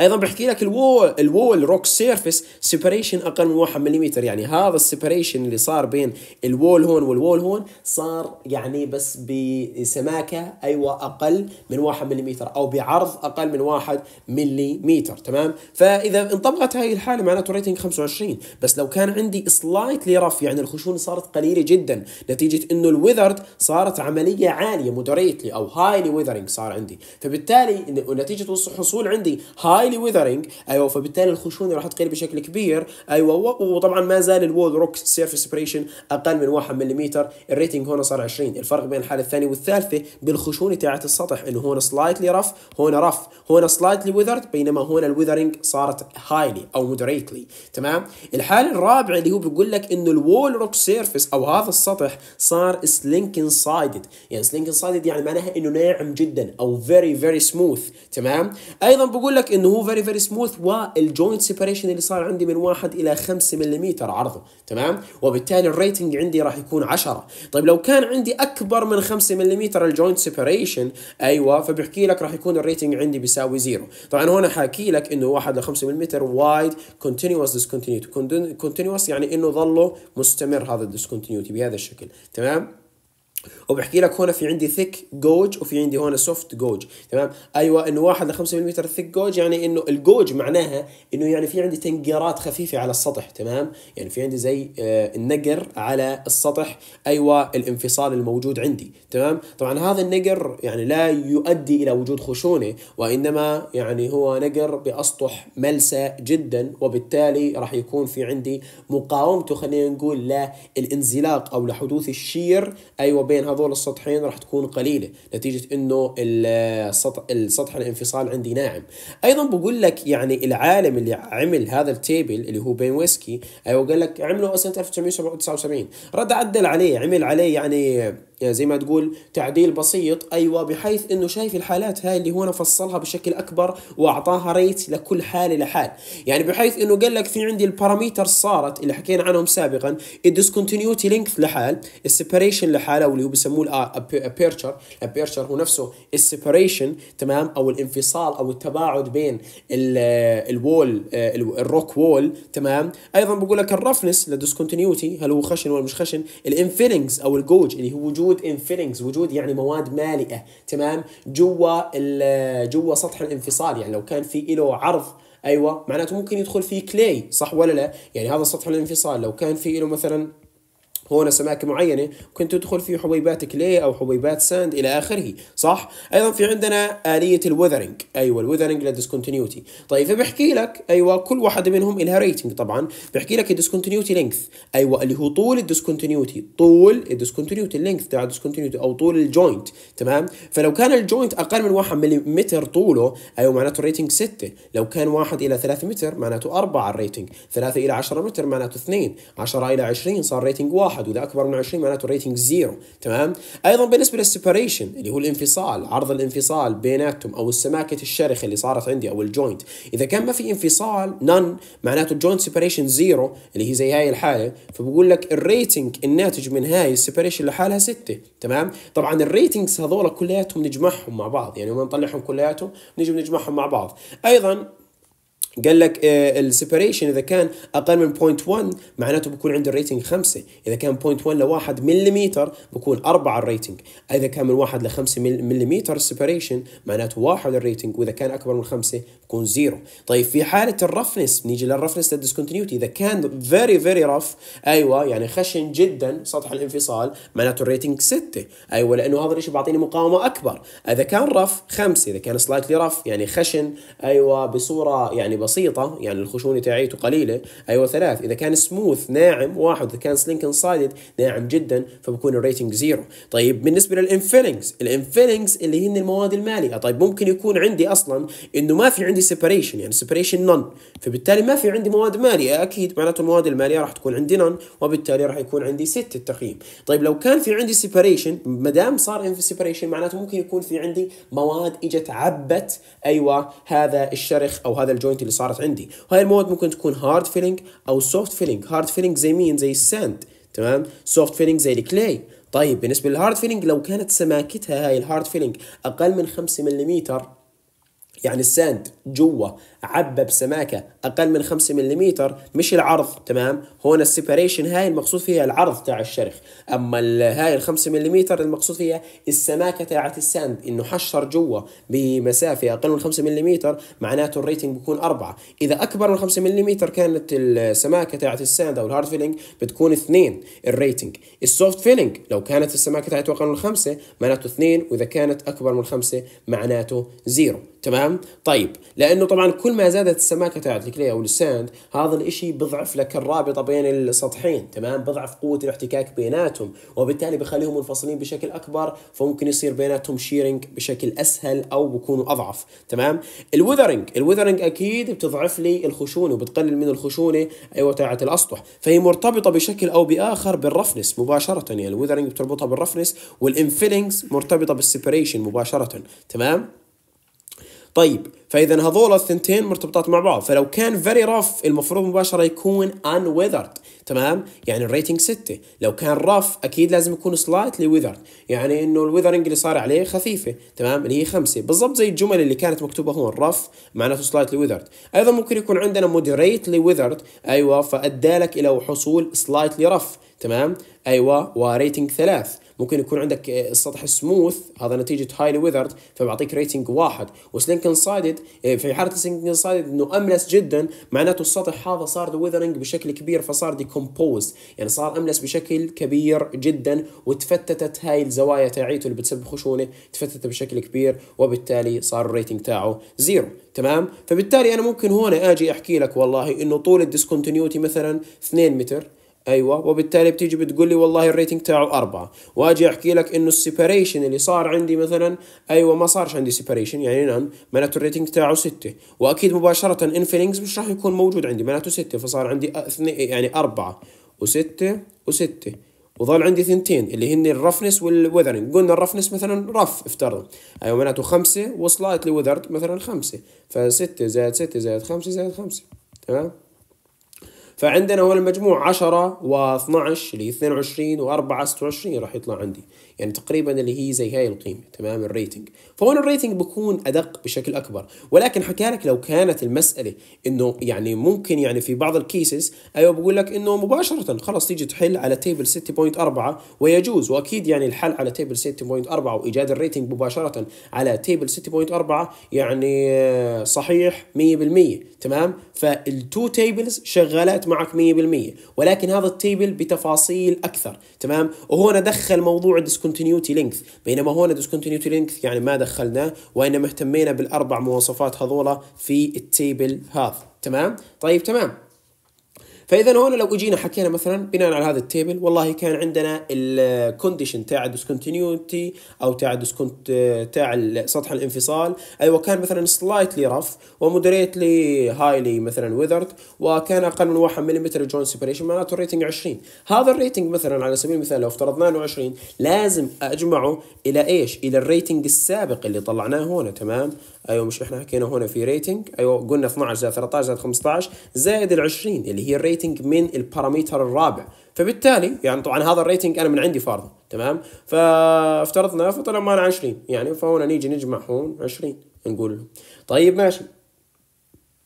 ايضا بحكي لك الوول الوول روك سيرفيس سيبريشن اقل من 1 ملم يعني هذا السيبريشن اللي صار بين الوول هون والوول هون صار يعني بس بسماكه ايوه اقل من 1 ملم او بعرض اقل من 1 ملم تمام فاذا انطبقت هاي الحاله معناته ريتنج 25 بس لو كان عندي سلايتلي رف يعني الخشونه صارت قليله جدا نتيجه انه الويذرد صارت عمليه عاليه مودريتلي او هايلي ويذرنج صار عندي فبالتالي نتيجه حصول عندي هاي هايلي ويذرينج ايوه فبالتالي الخشونه راح تقل بشكل كبير ايوه وطبعا ما زال الوول روك سيرفيس بريشن اقل من 1 ملم الريتنج هنا صار 20 الفرق بين الحاله الثانيه والثالثه بالخشونه تاعت السطح انه هون سلايتلي رف هون رف هون سلايتلي ويذرد بينما هون الويذرينج صارت هايلي او مودريتلي تمام الحاله الرابعه اللي هو بيقول لك انه الوول روك سيرفيس او هذا السطح صار سلينكن سايدد يعني سلينكن سايدد يعني معناها انه ناعم جدا او فيري فيري سموث تمام ايضا بقول لك انه وهو فيري فيري سموث والجوينت سيبريشن اللي صار عندي من 1 الى 5 ملم عرضه تمام وبالتالي الريتنج عندي راح يكون 10 طيب لو كان عندي اكبر من 5 ملم الجوينت سيبريشن ايوه فبحكي لك راح يكون الريتنج عندي بيساوي زيرو طبعا هنا حاكي لك انه 1 ل 5 ملم وايد كونتينوس ديسكونتينيوتي كونتينوس يعني انه ظله مستمر هذا الديسكونتينيوتي بهذا الشكل تمام وبحكي لك هون في عندي ثيك جوج وفي عندي هون سوفت جوج تمام ايوه انه 1 ل 5 ملم ثيك جوج يعني انه الجوج معناها انه يعني في عندي تنقيرات خفيفه على السطح تمام يعني في عندي زي آه النقر على السطح ايوه الانفصال الموجود عندي تمام طبعا هذا النقر يعني لا يؤدي الى وجود خشونه وانما يعني هو نقر باسطح ملسى جدا وبالتالي راح يكون في عندي مقاومته خلينا نقول للانزلاق او لحدوث الشير ايوه وبين هذول السطحين راح تكون قليله نتيجه انه السطح السطح الانفصال عندي ناعم ايضا بقول لك يعني العالم اللي عمل هذا التيبل اللي هو بين ويسكي ايوه قال لك عمله سنه 1979 رد عدل عليه عمل عليه يعني يعني زي ما تقول تعديل بسيط ايوه بحيث انه شايف الحالات هاي اللي هو انا فصلها بشكل اكبر واعطاها ريت لكل حاله لحال يعني بحيث انه قال لك في عندي الباراميتر صارت اللي حكينا عنهم سابقا الديسكونتينيوتي لينكث لحال السيبريشن لحاله او اللي هو بسموه الابيرتشر الابيرتشر هو نفسه السيبريشن تمام او الانفصال او التباعد بين الوول الروك وول تمام ايضا بقول لك الرفنس للديسكونتينيوتي هل هو خشن ولا مش خشن الانفيلينجز او الجوج اللي هو وجود وجود انفيلينجز وجود يعني مواد مالئه تمام جوا جوا سطح الانفصال يعني لو كان في له عرض ايوه معناته ممكن يدخل فيه كلي صح ولا لا يعني هذا سطح الانفصال لو كان في له مثلا هنا سماكه معينه ممكن تدخل في حبيبات كلي او حبيبات ساند الى اخره صح ايضا في عندنا اليه الوذرنج ايوه الوذرنج للديسكونتينيوتي طيب فبحكي لك ايوه كل واحده منهم إلها ريتنج طبعا بحكي لك الديسكونتينيوتي لينكث ايوه اللي هو طول الديسكونتينيوتي طول الديسكونتينيوتي اللينث تاع الديسكونتينيوتي او طول الجوينت تمام فلو كان الجوينت اقل من 1 ملم طوله ايوه معناته ريتنج 6 لو كان 1 الى 3 متر معناته 4 الريتنج 3 الى 10 متر معناته 2 10 الى 20 صار ريتنج 1 واحد واذا اكبر من 20 معناته الريتنج زيرو تمام ايضا بالنسبه للسيبريشن اللي هو الانفصال عرض الانفصال بيناتهم او السماكه الشرخه اللي صارت عندي او الجوينت اذا كان ما في انفصال نن معناته الجوينت سيبريشن زيرو اللي هي زي هاي الحاله فبقول لك الريتنج الناتج من هاي السيبريشن لحالها سته تمام طبعا الريتنجز هذول كلياتهم نجمعهم مع بعض يعني ما نطلعهم كلياتهم نجي نجمعهم مع بعض ايضا قال لك آه، السيبريشن اذا كان اقل من 0.1 معناته بكون عنده الريتنج 5 اذا كان 0.1 ل 1 ملم بكون 4 الريتنج اذا كان من 1 ل 5 ملم السيبريشن معناته 1 الريتنج واذا كان اكبر من 5 بكون 0 طيب في حاله الرفنس نيجي للرفنس للديسكونتينيوتي اذا كان فيري فيري رف ايوه يعني خشن جدا سطح الانفصال معناته الريتنج 6 ايوه لانه هذا الشيء بيعطيني مقاومه اكبر اذا كان رف 5 اذا كان سلايتلي رف يعني خشن ايوه بصوره يعني بسيطه يعني الخشونه تاعيته قليله ايوه ثلاث اذا كان سموث ناعم واحد اذا كان سلينك انسايدد ناعم جدا فبكون الريتنج زيرو طيب بالنسبه للانفيلينجز الانفيلينجز اللي هن المواد الماليه طيب ممكن يكون عندي اصلا انه ما في عندي سيبريشن يعني سيبريشن نون فبالتالي ما في عندي مواد ماليه اكيد معناته المواد الماليه راح تكون عندي نون وبالتالي راح يكون عندي ست التقييم طيب لو كان في عندي سيبريشن ما دام صار في سيبريشن معناته ممكن يكون في عندي مواد اجت عبت ايوه هذا الشرخ او هذا الجوينت اللي صارت عندي وهاي المواد ممكن تكون هارد فيلينج او سوفت فيلينج هارد فيلينج زي مين زي الساند تمام سوفت فيلينج زي الكلي طيب بالنسبه للهارد فيلينج لو كانت سماكتها هاي الهارد فيلينج اقل من 5 ملم يعني الساند جوا عبى بسماكه اقل من 5 ملم مش العرض تمام هون السيبريشن هاي المقصود فيها العرض تاع الشرخ اما هاي ال 5 ملم المقصود فيها السماكه تاعت الساند انه حشر جوا بمسافه اقل من 5 ملم معناته الريتنج بكون 4 اذا اكبر من 5 ملم كانت السماكه تاعت الساند او الهارد فيلينج بتكون 2 الريتنج السوفت فيلينج لو كانت السماكه تاعته اقل من 5 معناته 2 واذا كانت اكبر من 5 معناته 0 تمام طيب لانه طبعا كل كل ما زادت السماكة تاعت الكلي أو الساند هذا الإشي بضعف لك الرابطة بين السطحين تمام بضعف قوة الاحتكاك بيناتهم وبالتالي بخليهم منفصلين بشكل أكبر فممكن يصير بيناتهم شيرنج بشكل أسهل أو بكونوا أضعف تمام الوذرنج الوذرنج أكيد بتضعف لي الخشونة وبتقلل من الخشونة أيوة تاعت الأسطح فهي مرتبطة بشكل أو بآخر بالرفنس مباشرة يعني الوذرنج بتربطها بالرفنس والإنفيلينجز مرتبطة بالسيبريشن مباشرة تمام طيب فاذا هذول الثنتين مرتبطات مع بعض فلو كان فيري رف المفروض مباشره يكون ان ويذرد تمام يعني الريتنج 6 لو كان رف اكيد لازم يكون سلايتلي ويذرد يعني انه الويذرنج اللي صار عليه خفيفه تمام اللي هي 5 بالضبط زي الجمل اللي كانت مكتوبه هون رف معناته سلايتلي ويذرد ايضا ممكن يكون عندنا مودريتلي ويذرد ايوه فادى لك الى حصول سلايتلي رف تمام ايوه وريتنج ثلاث ممكن يكون عندك آه، السطح سموث هذا نتيجة هايلي ويذرد فبعطيك ريتنج واحد وسلينكن سايدد صعدت إيه، في حاله السنكينج سايد انه املس جدا معناته السطح هذا صار وذرنج بشكل كبير فصار ديكومبوز يعني صار املس بشكل كبير جدا وتفتتت هاي الزوايا تاعيته اللي بتسبب خشونه تفتت بشكل كبير وبالتالي صار الريتنج تاعه زيرو تمام فبالتالي انا ممكن هون اجي احكي لك والله انه طول الديسكونتينيوتي مثلا 2 متر ايوه وبالتالي بتيجي بتقول لي والله الريتنج تاعه أربعة واجي احكي لك انه السيبريشن اللي صار عندي مثلا ايوه ما صارش عندي سيبريشن يعني نعم معناته الريتنج تاعه ستة واكيد مباشرة انفيلينجز مش راح يكون موجود عندي معناته ستة فصار عندي اثنين يعني أربعة وستة وستة وظل عندي ثنتين اللي هن الرفنس والوذرنج قلنا الرفنس مثلا رف افترض ايوه معناته خمسة وصلت لوذرد مثلا خمسة فستة زائد ستة زائد خمسة زائد خمسة تمام فعندنا هو المجموع 10 و12 ل 22 و4 26 راح يطلع عندي يعني تقريبا اللي هي زي هاي القيمه تمام الريتنج فهون الريتنج بكون ادق بشكل اكبر ولكن حكى لك لو كانت المساله انه يعني ممكن يعني في بعض الكيسز ايوه بقول لك انه مباشره خلص تيجي تحل على تيبل 6.4 ويجوز واكيد يعني الحل على تيبل 6.4 وايجاد الريتنج مباشره على تيبل 6.4 يعني صحيح 100% تمام فالتو تيبلز شغالات معك 100% ولكن هذا التيبل بتفاصيل اكثر تمام وهنا دخل موضوع الديسكون discontinuity length بينما هون discontinuity length يعني ما دخلناه وإنما اهتمينا بالأربع مواصفات هذولا في التيبل هذا تمام طيب تمام فاذا هون لو اجينا حكينا مثلا بناء على هذا التيبل والله كان عندنا الكونديشن تاع الديسكونتينيوتي او تاع الديسكونت تاع سطح الانفصال ايوه كان مثلا سلايتلي رف ومودريتلي هايلي مثلا ويذرد وكان اقل من 1 ملم جون سيبريشن معناته الريتنج 20 هذا الريتنج مثلا على سبيل المثال لو افترضنا انه 20 لازم اجمعه الى ايش؟ الى الريتنج السابق اللي طلعناه هنا تمام؟ ايوه مش احنا حكينا هنا في ريتنج ايوه قلنا 12 زائد 13 زائد 15 زائد ال 20 اللي هي الريتنج من الباراميتر الرابع فبالتالي يعني طبعا هذا الريتنج انا من عندي فارضه تمام فافترضنا فطلع معنا 20 يعني فهنا نيجي نجمع هون 20 نقول طيب ماشي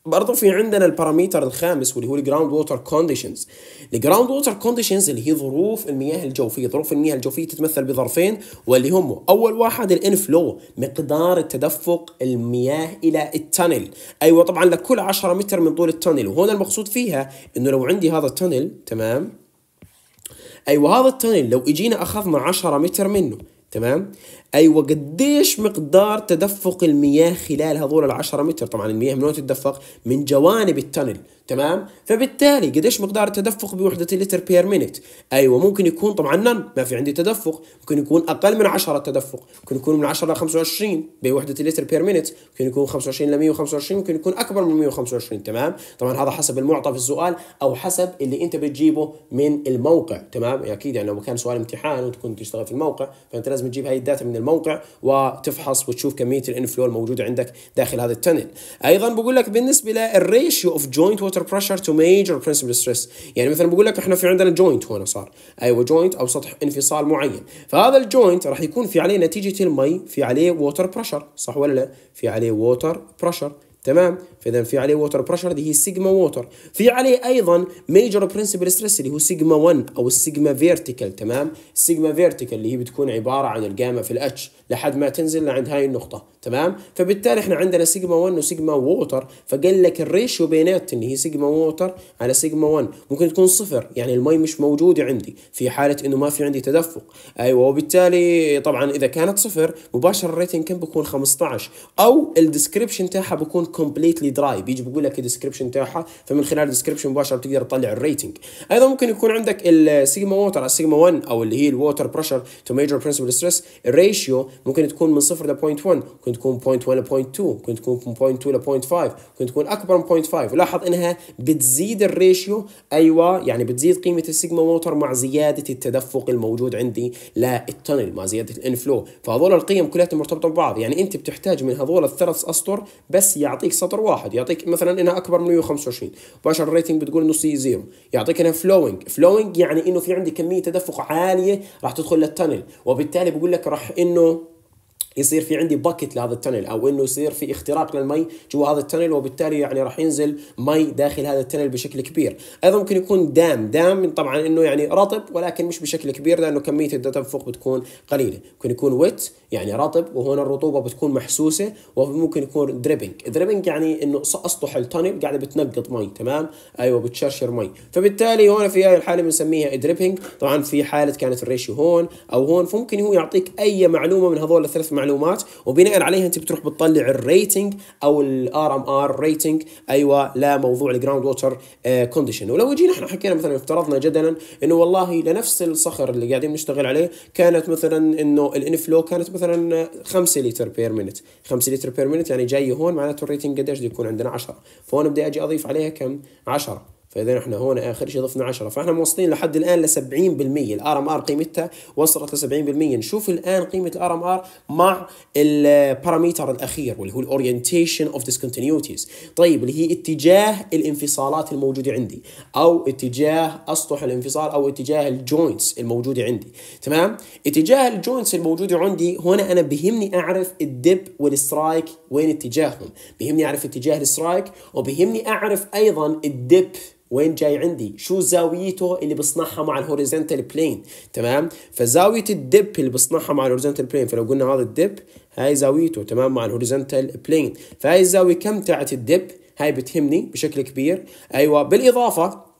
برضه في عندنا الباراميتر الخامس واللي هو الجراوند ووتر كونديشنز الجراوند ووتر كونديشنز اللي هي ظروف المياه الجوفيه ظروف المياه الجوفيه تتمثل بظرفين واللي هم اول واحد الانفلو مقدار التدفق المياه الى التنل ايوه طبعا لكل 10 متر من طول التنل وهنا المقصود فيها انه لو عندي هذا التنل تمام ايوه هذا التنل لو اجينا اخذنا 10 متر منه تمام ايوه قديش مقدار تدفق المياه خلال هذول ال10 متر طبعا المياه من وين تتدفق من جوانب التنل تمام فبالتالي قديش مقدار التدفق بوحده اللتر بير مينت ايوه ممكن يكون طبعا نن ما في عندي تدفق ممكن يكون اقل من 10 تدفق ممكن يكون من 10 ل 25 بوحده اللتر بير مينت ممكن يكون 25 ل 125 ممكن يكون اكبر من 125 تمام طبعا هذا حسب المعطى في السؤال او حسب اللي انت بتجيبه من الموقع تمام اكيد يعني لو كان سؤال امتحان وتكون تشتغل في الموقع فانت لازم تجيب هاي الداتا من الموقع وتفحص وتشوف كميه الانفلو الموجوده عندك داخل هذا التنل ايضا بقول لك بالنسبه للريشيو اوف جوينت ووتر بريشر تو ميجر برنسبل ستريس يعني مثلا بقول لك احنا في عندنا جوينت هنا صار ايوه جوينت او سطح انفصال معين فهذا الجوينت راح يكون في عليه نتيجه المي في عليه ووتر بريشر صح ولا لا في عليه ووتر بريشر تمام فاذا في عليه ووتر بريشر اللي هي سيجما ووتر في عليه ايضا ميجر برنسبل ستريس اللي هو سيجما 1 او السيجما فيرتيكال تمام السيجما فيرتيكال اللي هي بتكون عباره عن الجاما في الاتش لحد ما تنزل لعند هاي النقطه تمام فبالتالي احنا عندنا سيجما 1 وسيجما ووتر فقال لك الريشيو بينات اللي هي سيجما ووتر على سيجما 1 ممكن تكون صفر يعني المي مش موجوده عندي في حاله انه ما في عندي تدفق ايوه وبالتالي طبعا اذا كانت صفر مباشره الريتنج كم بكون 15 او الديسكربشن تاعها بكون كومبليتلي دراي بيجي بيقول لك الديسكربشن تاعها فمن خلال الديسكربشن مباشره بتقدر تطلع الريتنج ايضا ممكن يكون عندك السيجما ووتر السيجما 1 او اللي هي الووتر بريشر تو ميجر برنسبل ستريس الريشيو ممكن تكون من 0 ل 0.1 ممكن تكون 0.1 ل 0.2 ممكن تكون من 0.2 ل 0.5 ممكن تكون اكبر من 0.5 لاحظ انها بتزيد الريشيو ايوه يعني بتزيد قيمه السيجما ووتر مع زياده التدفق الموجود عندي للتنل مع زياده الانفلو فهذول القيم كلها مرتبطه ببعض يعني انت بتحتاج من هذول الثلاث اسطر بس يعطيك سطر واحد واحد يعطيك مثلا انها اكبر من 125 مباشر الريتنج بتقول انه سي زيرو يعطيك انها فلوينج فلوينج يعني انه في عندي كميه تدفق عاليه راح تدخل للتنل وبالتالي بقول لك راح انه يصير في عندي باكيت لهذا التنل او انه يصير في اختراق للمي جوا هذا التنل وبالتالي يعني راح ينزل مي داخل هذا التنل بشكل كبير، ايضا ممكن يكون دام، دام طبعا انه يعني رطب ولكن مش بشكل كبير لانه كميه التدفق بتكون قليله، ممكن يكون ويت يعني رطب وهنا الرطوبه بتكون محسوسه وممكن يكون دريبنج، دريبنج يعني انه اسطح التنل قاعده بتنقط مي تمام؟ ايوه بتشرشر مي، فبالتالي هنا في هاي الحاله بنسميها دريبنج، طبعا في حاله كانت الريشيو هون او هون فممكن هو يعطيك اي معلومه من هذول الثلاث معلومات معلومات وبناء عليها انت بتروح بتطلع الريتنج او الار ام ار ريتنج ايوه لموضوع الجراوند ووتر كونديشن ولو جينا احنا حكينا مثلا افترضنا جدلا انه والله لنفس الصخر اللي قاعدين نشتغل عليه كانت مثلا انه الانفلو كانت مثلا 5 لتر بير مينت 5 لتر بير مينت يعني جاي هون معناته الريتنج قديش بده يكون عندنا 10 فهون بدي اجي اضيف عليها كم 10 فاذا احنا هون اخر شيء ضفنا 10 فاحنا موصلين لحد الان ل 70% الار ام ار قيمتها وصلت ل 70% نشوف الان قيمه الار ام ار مع الباراميتر الاخير واللي هو الاورينتيشن اوف ديسكونتينيوتيز طيب اللي هي اتجاه الانفصالات الموجوده عندي او اتجاه اسطح الانفصال او اتجاه الجوينتس الموجوده عندي تمام اتجاه الجوينتس الموجوده عندي هنا انا بهمني اعرف الدب والسترايك وين اتجاههم بهمني اعرف اتجاه السترايك وبهمني اعرف ايضا الدب وين جاي عندي شو زاويته اللي بصنعها مع الهوريزونتال بلين تمام فزاويه الدب اللي بصنعها مع الهوريزونتال بلين فلو قلنا هذا الدب هاي زاويته تمام مع الهوريزونتال بلين فهاي الزاويه كم تاعت الدب هاي بتهمني بشكل كبير ايوه بالاضافه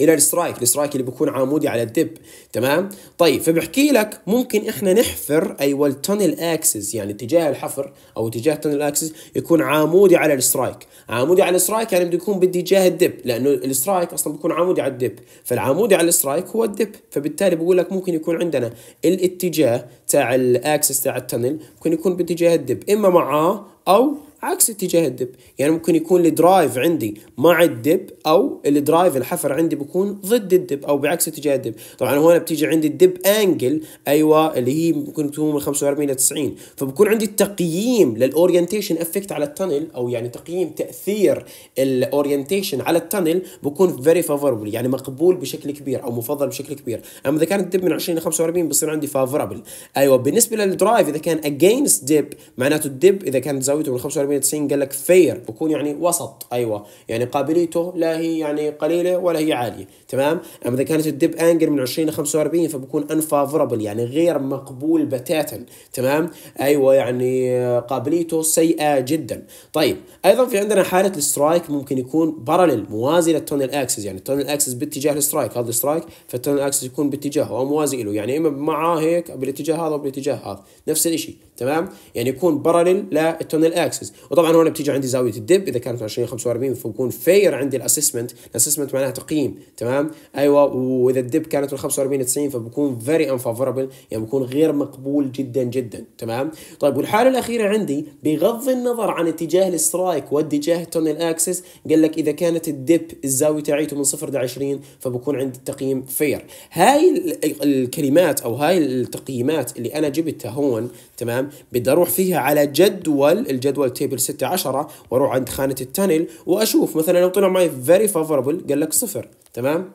الى السترايك السترايك اللي بيكون عمودي على الدب تمام طيب فبحكي لك ممكن احنا نحفر ايوه التونل اكسس يعني اتجاه الحفر او اتجاه التونل اكسس يكون عمودي على السترايك عمودي على السترايك يعني بده يكون باتجاه الدب لانه السترايك اصلا بيكون عمودي على الدب فالعمودي على السترايك هو الدب فبالتالي بقول لك ممكن يكون عندنا الاتجاه تاع الاكسس تاع التونل ممكن يكون باتجاه الدب اما معاه او عكس اتجاه الدب يعني ممكن يكون الدرايف عندي مع الدب او الدرايف الحفر عندي بكون ضد الدب او بعكس اتجاه الدب طبعا هون بتيجي عندي الدب انجل ايوه اللي هي ممكن تكون من 45 ل 90 فبكون عندي التقييم للاورينتيشن افكت على التنل او يعني تقييم تاثير الاورينتيشن على التنل بكون فيري فافوربل يعني مقبول بشكل كبير او مفضل بشكل كبير اما اذا كان الدب من 20 ل 45 بصير عندي فافوربل ايوه بالنسبه للدرايف اذا كان اجينست دب معناته الدب اذا كانت زاويته من 45 98 قال لك فير بكون يعني وسط ايوه يعني قابليته لا هي يعني قليله ولا هي عاليه تمام اما اذا كانت الدب انجل من 20 ل 45 فبكون انفافوربل يعني غير مقبول بتاتا تمام ايوه يعني قابليته سيئه جدا طيب ايضا في عندنا حاله السترايك ممكن يكون بارلل موازي للتونل اكسس يعني التونل اكسس باتجاه السترايك هذا السترايك فالتونل اكسس يكون باتجاهه او موازي له يعني اما معاه هيك بالاتجاه هذا وبالاتجاه هذا نفس الشيء تمام يعني يكون بارلل للتونل اكسس وطبعا هون بتيجي عندي زاويه الدب اذا كانت 20 45 فبكون فير عندي الاسسمنت الاسسمنت معناها تقييم تمام ايوه واذا الدب كانت من 45 90 فبكون فيري انفافورابل يعني بكون غير مقبول جدا جدا تمام طيب والحاله الاخيره عندي بغض النظر عن اتجاه السترايك واتجاه التونل اكسس قال لك اذا كانت الدب الزاويه تاعيته من 0 ل 20 فبكون عندي التقييم فير هاي الكلمات او هاي التقييمات اللي انا جبتها هون تمام بدي اروح فيها على جدول الجدول تيب ليبل 6 10 واروح عند خانه التانل واشوف مثلا لو طلع معي فيري فافوربل قال لك صفر تمام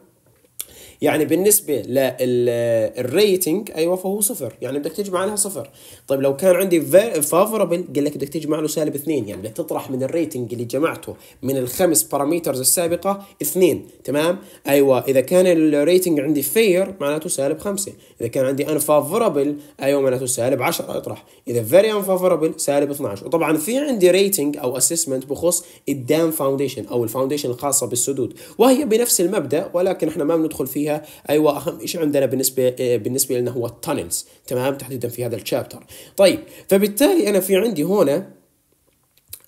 يعني بالنسبه للريتنج ايوه فهو صفر يعني بدك تجمع لها صفر طيب لو كان عندي فافورابل قال لك بدك تجمع له سالب اثنين يعني بدك تطرح من الريتنج اللي جمعته من الخمس باراميترز السابقه اثنين تمام ايوه اذا كان الريتنج عندي فير معناته سالب خمسه اذا كان عندي ان ايوه معناته سالب 10 اطرح اذا فيري ان سالب 12 وطبعا في عندي ريتنج او اسسمنت بخص الدام فاونديشن او الفاونديشن الخاصه بالسدود وهي بنفس المبدا ولكن احنا ما بندخل فيه فيها ايوه اهم شيء عندنا بالنسبه آه، بالنسبه لنا هو التانلز تمام تحديدا في هذا الشابتر طيب فبالتالي انا في عندي هنا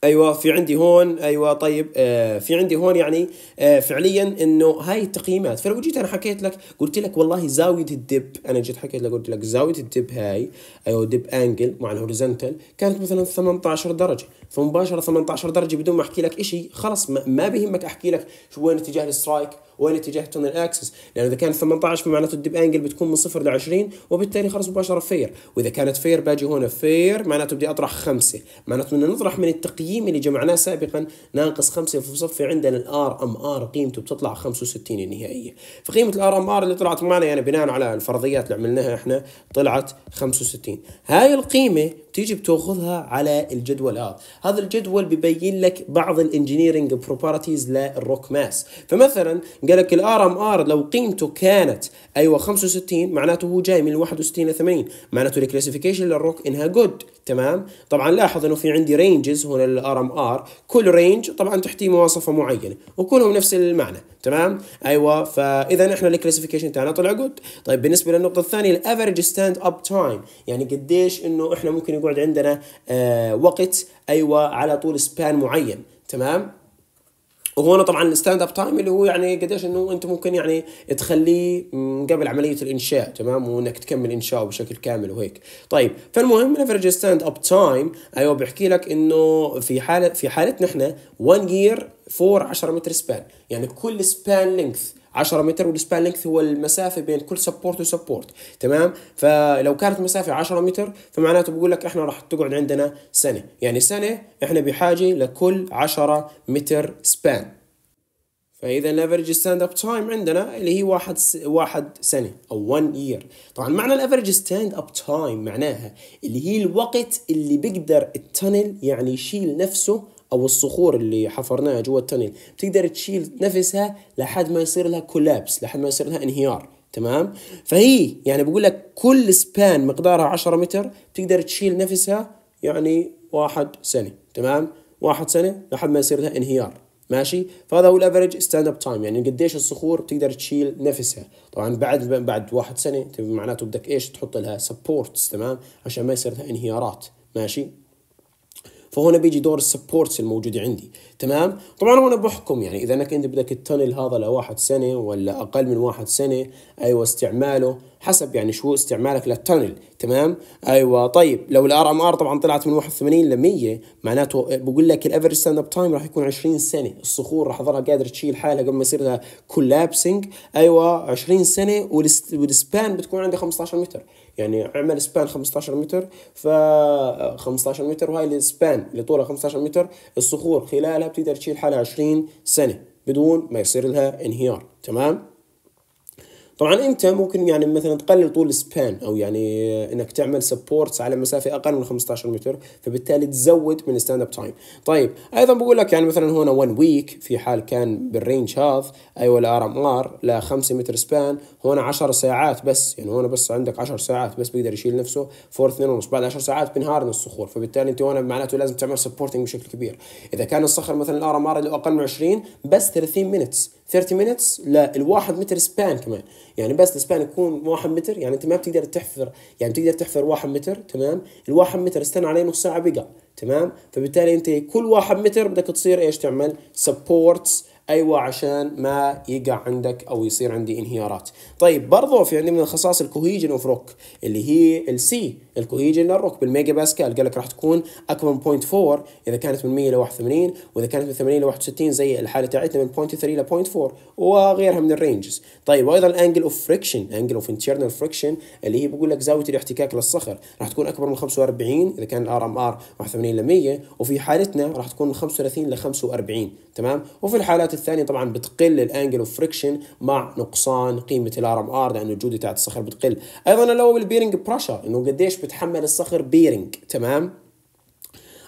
ايوه في عندي هون ايوه طيب آه في عندي هون يعني آه فعليا انه هاي التقييمات فلو جيت انا حكيت لك قلت لك والله زاويه الدب انا جيت حكيت لك قلت لك زاويه الدب هاي ايوه دب انجل مع الهوريزنتال كانت مثلا 18 درجه فمباشره 18 درجه بدون ما احكي لك شيء خلص ما بيهمك احكي لك شو وين اتجاه السترايك وين اتجاه التونل اكسس لانه اذا كانت 18 فمعناته الديب انجل بتكون من 0 ل 20 وبالتالي خلص مباشره فير واذا كانت فير باجي هون فير معناته بدي اطرح خمسه معناته بدنا نطرح من التقييم اللي جمعناه سابقا ناقص خمسه فبصفي عندنا الار ام ار قيمته بتطلع 65 النهائيه فقيمه الار ام ار اللي طلعت معنا يعني بناء على الفرضيات اللي عملناها احنا طلعت 65 هاي القيمه تيجي بتاخذها على الجدول هذا هذا الجدول بيبين لك بعض الانجينيرنج بروبرتيز للروك ماس فمثلا قال لك الار ام ار لو قيمته كانت ايوه 65 معناته هو جاي من 61 ل 80 معناته الكلاسيفيكيشن للروك انها جود تمام طبعا لاحظ انه في عندي رينجز هنا للار ام ار كل رينج طبعا تحتيه مواصفه معينه وكلهم نفس المعنى تمام ايوه فاذا احنا الكلاسيفيكيشن تاعنا طلع جود طيب بالنسبه للنقطه الثانيه الافرج ستاند اب تايم يعني قديش انه احنا ممكن يقول يقعد عندنا آه، وقت ايوه على طول سبان معين تمام وهنا طبعا الستاند اب تايم اللي هو يعني قديش انه انت ممكن يعني تخليه قبل عمليه الانشاء تمام وانك تكمل انشاء بشكل كامل وهيك طيب فالمهم الافرج ستاند اب تايم ايوه بحكي لك انه في حاله في حالتنا احنا 1 جير 4 10 متر سبان يعني كل سبان لينث 10 متر والسبان لينث هو المسافه بين كل سبورت وسبورت تمام فلو كانت مسافه 10 متر فمعناته بقول لك احنا راح تقعد عندنا سنه يعني سنه احنا بحاجه لكل 10 متر سبان فاذا الافرج ستاند اب تايم عندنا اللي هي واحد س... واحد سنه او 1 يير طبعا معنى الافرج ستاند اب تايم معناها اللي هي الوقت اللي بيقدر التنل يعني يشيل نفسه او الصخور اللي حفرناها جوا التنل بتقدر تشيل نفسها لحد ما يصير لها كولابس لحد ما يصير لها انهيار تمام فهي يعني بقول لك كل سبان مقدارها 10 متر بتقدر تشيل نفسها يعني واحد سنه تمام واحد سنه لحد ما يصير لها انهيار ماشي فهذا هو الافرج ستاند اب تايم يعني قديش الصخور بتقدر تشيل نفسها طبعا بعد بعد واحد سنه معناته بدك ايش تحط لها سبورتس تمام عشان ما يصير لها انهيارات ماشي فهنا بيجي دور السبورتس الموجوده عندي تمام طبعا انا بحكم يعني اذا انك انت بدك التونل هذا لواحد سنه ولا اقل من واحد سنه ايوه استعماله حسب يعني شو استعمالك للتونل تمام ايوه طيب لو الار ام ار طبعا طلعت من 81 ل 100 معناته بقول لك الافرج ستاند اب تايم راح يكون 20 سنه الصخور راح تظلها قادر تشيل حالها قبل ما يصير لها كولابسنج ايوه 20 سنه والسبان بتكون عندي 15 متر يعني عمل سبان 15 متر ف 15 متر وهي السبان اللي طولها 15 متر الصخور خلالها بتقدر تشيل حالها 20 سنه بدون ما يصير لها انهيار تمام طبعا انت ممكن يعني مثلا تقلل طول السبان او يعني انك تعمل سبورتس على مسافه اقل من 15 متر فبالتالي تزود من ستاند اب تايم طيب ايضا بقول لك يعني مثلا هنا 1 ويك في حال كان بالرينج هذا ايوه الار ام ار ل 5 متر سبان هنا 10 ساعات بس يعني هنا بس عندك 10 ساعات بس بيقدر يشيل نفسه فور 2 ونص بعد 10 ساعات بينهار من الصخور فبالتالي انت هنا معناته لازم تعمل سبورتنج بشكل كبير اذا كان الصخر مثلا الار ام ار اقل من 20 بس 30 مينتس 30 مينتس للواحد متر سبان كمان يعني بس السبان يكون واحد متر يعني انت ما بتقدر تحفر يعني بتقدر تحفر واحد متر تمام الواحد متر استنى عليه نص ساعه بقى تمام فبالتالي انت كل واحد متر بدك تصير ايش تعمل سبورتس ايوه عشان ما يقع عندك او يصير عندي انهيارات طيب برضو في عندي من الخصائص الكوهيجن اوف روك اللي هي السي الكوهيجن للروك بالميجا باسكال قال لك راح تكون اكبر من 0.4 اذا كانت من 100 ل 81 واذا كانت من 80 ل 61 زي الحاله تاعتنا من 0.3 ل 0.4 وغيرها من الرينجز طيب وايضا الانجل اوف فريكشن انجل اوف انترنال فريكشن اللي هي بقول لك زاويه الاحتكاك للصخر راح تكون اكبر من 45 اذا كان الار ام ار 81 ل 100 وفي حالتنا راح تكون من 35 ل 45 تمام وفي الحالات الثانيه طبعا بتقل الانجل اوف فريكشن مع نقصان قيمه الار ام ار لانه الجوده تاعت الصخر بتقل ايضا لو البيرنج بريشر انه قديش بتحمل الصخر بيرنج تمام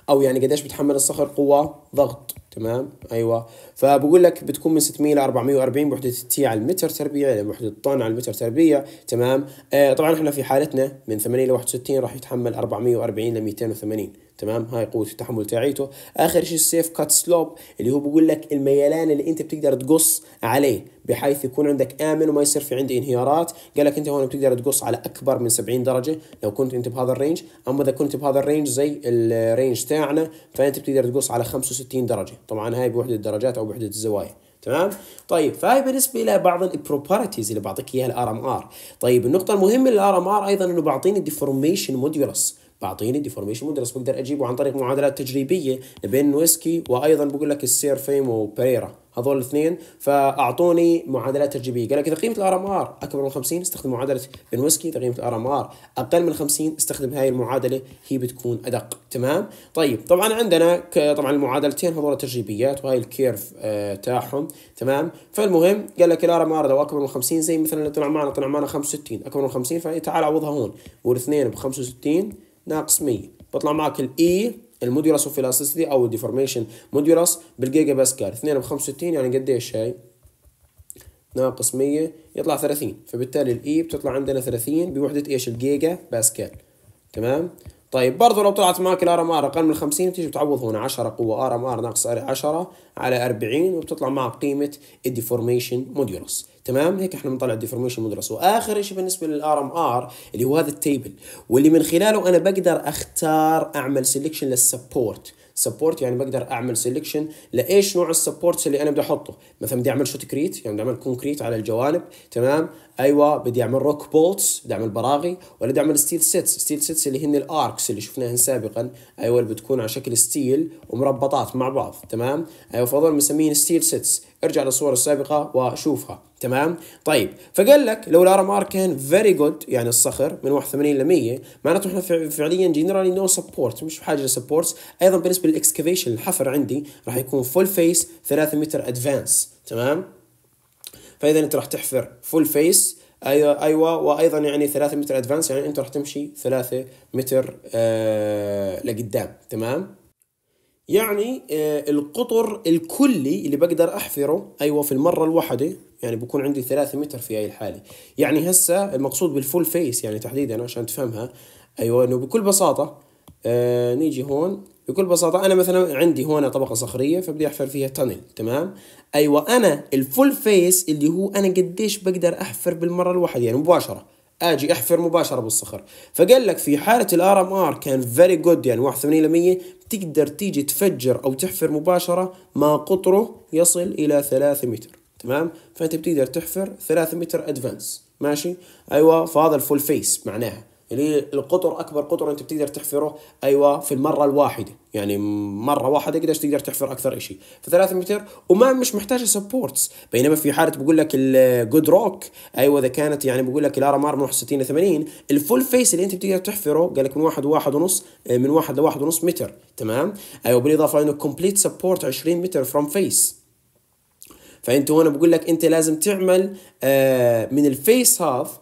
او يعني قديش بتحمل الصخر قوه ضغط تمام ايوه فبقول لك بتكون من 600 ل 440 بوحده التي على المتر تربيع الى يعني بوحده الطن على المتر تربيع تمام آه طبعا احنا في حالتنا من 80 ل 61 راح يتحمل 440 ل 280 تمام هاي قوه التحمل تاعيته اخر شيء السيف كات سلوب اللي هو بقول لك الميلان اللي انت بتقدر تقص عليه بحيث يكون عندك امن وما يصير في عندي انهيارات قال لك انت هون بتقدر تقص على اكبر من 70 درجه لو كنت انت بهذا الرينج اما اذا كنت بهذا الرينج زي الرينج تاعنا فانت بتقدر تقص على 65 درجه طبعا هاي بوحده الدرجات او بوحده الزوايا تمام طيب فهي بالنسبه الى بعض البروبرتيز اللي بعطيك اياها الار ام ار طيب النقطه المهمه للار ام ار ايضا انه بعطيني ديفورميشن مودولس بعطيني ديفورميشن مودولس بقدر اجيبه عن طريق معادلات تجريبيه بين نويسكي وايضا بقول لك السير فيم وبريرا هذول الاثنين فاعطوني معادلات بي قال لك اذا قيمه الار ام ار اكبر من 50 استخدم معادله بنوسكي اذا قيمه الار ام ار اقل من 50 استخدم هاي المعادله هي بتكون ادق تمام طيب طبعا عندنا طبعا المعادلتين هذول تجريبيات وهاي الكيرف آه تاعهم تمام فالمهم قال لك الار ام ار لو اكبر من 50 زي مثلا اللي طلع معنا طلع معنا 65 اكبر من 50 فتعال عوضها هون والاثنين ب 65 ناقص 100 بطلع معك الاي e المودولس اوف الاستيسيتي او الديفورميشن مودولس بالجيجا باسكال 2 ب 65 يعني قديش هاي ناقص 100 يطلع 30 فبالتالي الاي e بتطلع عندنا 30 بوحده ايش الجيجا باسكال تمام طيب برضو لو طلعت معك الار ام ار اقل من 50 تيجي بتعوض هنا 10 قوه ار ام ار ناقص 10 على 40 وبتطلع معك قيمه الديفورميشن موديولوس تمام هيك احنا بنطلع الديفورميشن موديولوس واخر شيء بالنسبه للار ام ار اللي هو هذا التيبل واللي من خلاله انا بقدر اختار اعمل سيلكشن للسبورت سبورت يعني بقدر اعمل سيلكشن لايش نوع السبورتس اللي انا بدي احطه مثلا بدي اعمل شوت كريت يعني بدي اعمل كونكريت على الجوانب تمام ايوه بدي اعمل روك بولتس بدي اعمل براغي ولا بدي اعمل ستيل سيتس ستيل سيتس اللي هن الاركس اللي شفناهن سابقا ايوه اللي بتكون على شكل ستيل ومربطات مع بعض تمام ايوه فهذول مسميين ستيل سيتس ارجع للصور السابقه وشوفها تمام طيب فقال لك لو الار ام ار كان فيري جود يعني الصخر من 81 ل 100 معناته احنا فعليا جنرالي نو سبورت مش بحاجه لسبورتس ايضا بالنسبه للاكسكافيشن الحفر عندي راح يكون فول فيس 3 متر ادفانس تمام فاذا انت راح تحفر فول فيس ايوه ايوه وايضا يعني 3 متر ادفانس يعني انت راح تمشي 3 متر آه لقدام تمام يعني آه القطر الكلي اللي بقدر احفره ايوه في المره الواحده يعني بكون عندي 3 متر في هاي الحاله يعني هسه المقصود بالفول فيس يعني تحديدا عشان تفهمها ايوه انه بكل بساطه آه نيجي هون بكل بساطة أنا مثلا عندي هنا طبقة صخرية فبدي أحفر فيها تنل تمام أيوة أنا الفول فيس اللي هو أنا قديش بقدر أحفر بالمرة الواحدة يعني مباشرة اجي احفر مباشره بالصخر فقال لك في حاله الار ام ار كان فيري جود يعني 81 100 تقدر تيجي تفجر او تحفر مباشره ما قطره يصل الى 3 متر تمام فانت بتقدر تحفر 3 متر ادفانس ماشي ايوه فهذا الفول فيس معناها اللي يعني القطر اكبر قطر انت بتقدر تحفره ايوه في المره الواحده يعني مره واحده قديش تقدر تحفر اكثر شيء في 3 متر وما مش محتاجه سبورتس بينما في حاله بقول لك الجود روك ايوه اذا كانت يعني بقول لك الار ام ار من 61 ل 80 الفول فيس اللي انت بتقدر تحفره قال لك من واحد واحد ونص آه، من واحد لواحد ونص متر تمام ايوه بالاضافه لانه كومبليت سبورت 20 متر فروم فيس فانت هنا بقول لك انت لازم تعمل آه، من الفيس هاف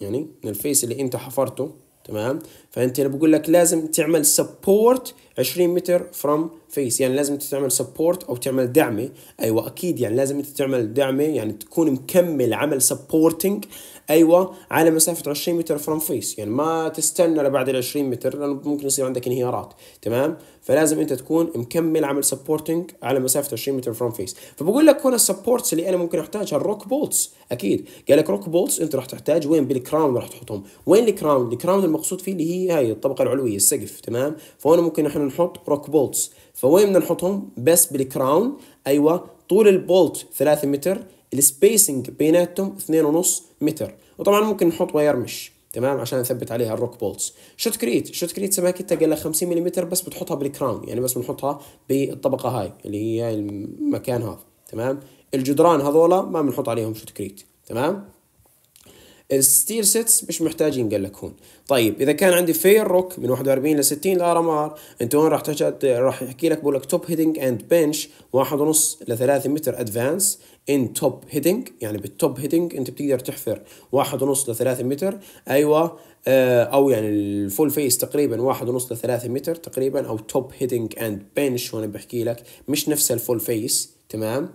يعني من الفيس اللي انت حفرته تمام فانت بقول لك لازم تعمل سبورت 20 متر فروم فيس يعني لازم تعمل سبورت او تعمل دعمه ايوه اكيد يعني لازم انت تعمل دعمه يعني تكون مكمل عمل سبورتنج ايوه على مسافه 20 متر فروم فيس يعني ما تستنى لبعد ال 20 متر لانه ممكن يصير عندك انهيارات تمام فلازم انت تكون مكمل عمل سبورتنج على مسافه 20 متر فروم فيس فبقول لك هنا السبورتس اللي انا ممكن احتاجها الروك بولتس اكيد قال لك روك بولتس انت راح تحتاج وين بالكراون راح تحطهم وين الكراون الكراون المقصود فيه اللي هي هاي الطبقه العلويه السقف تمام فهنا ممكن احنا نحط روك بولتس فوين بدنا نحطهم بس بالكراون ايوه طول البولت 3 متر السبيسنج بيناتهم 2.5 متر وطبعا ممكن نحط واير مش تمام عشان نثبت عليها الروك بولتس شوت كريت شوت كريت سماكتها قال 50 ملم بس بتحطها بالكراون يعني بس بنحطها بالطبقه هاي اللي هي المكان هذا تمام الجدران هذولا ما بنحط عليهم شوت كريت تمام الستيل سيتس مش محتاجين قال لك هون طيب اذا كان عندي فير روك من 41 ل 60 لار ام ار انت هون راح تحتاج راح يحكي لك بقول لك توب هيدنج اند بنش 1.5 ل 3 متر ادفانس ان توب هيدنج يعني بالتوب هيدنج انت بتقدر تحفر 1.5 ل 3 متر ايوه آه، او يعني الفول فيس تقريبا 1.5 ل 3 متر تقريبا او توب هيدنج اند بنش هون بحكي لك مش نفس الفول فيس تمام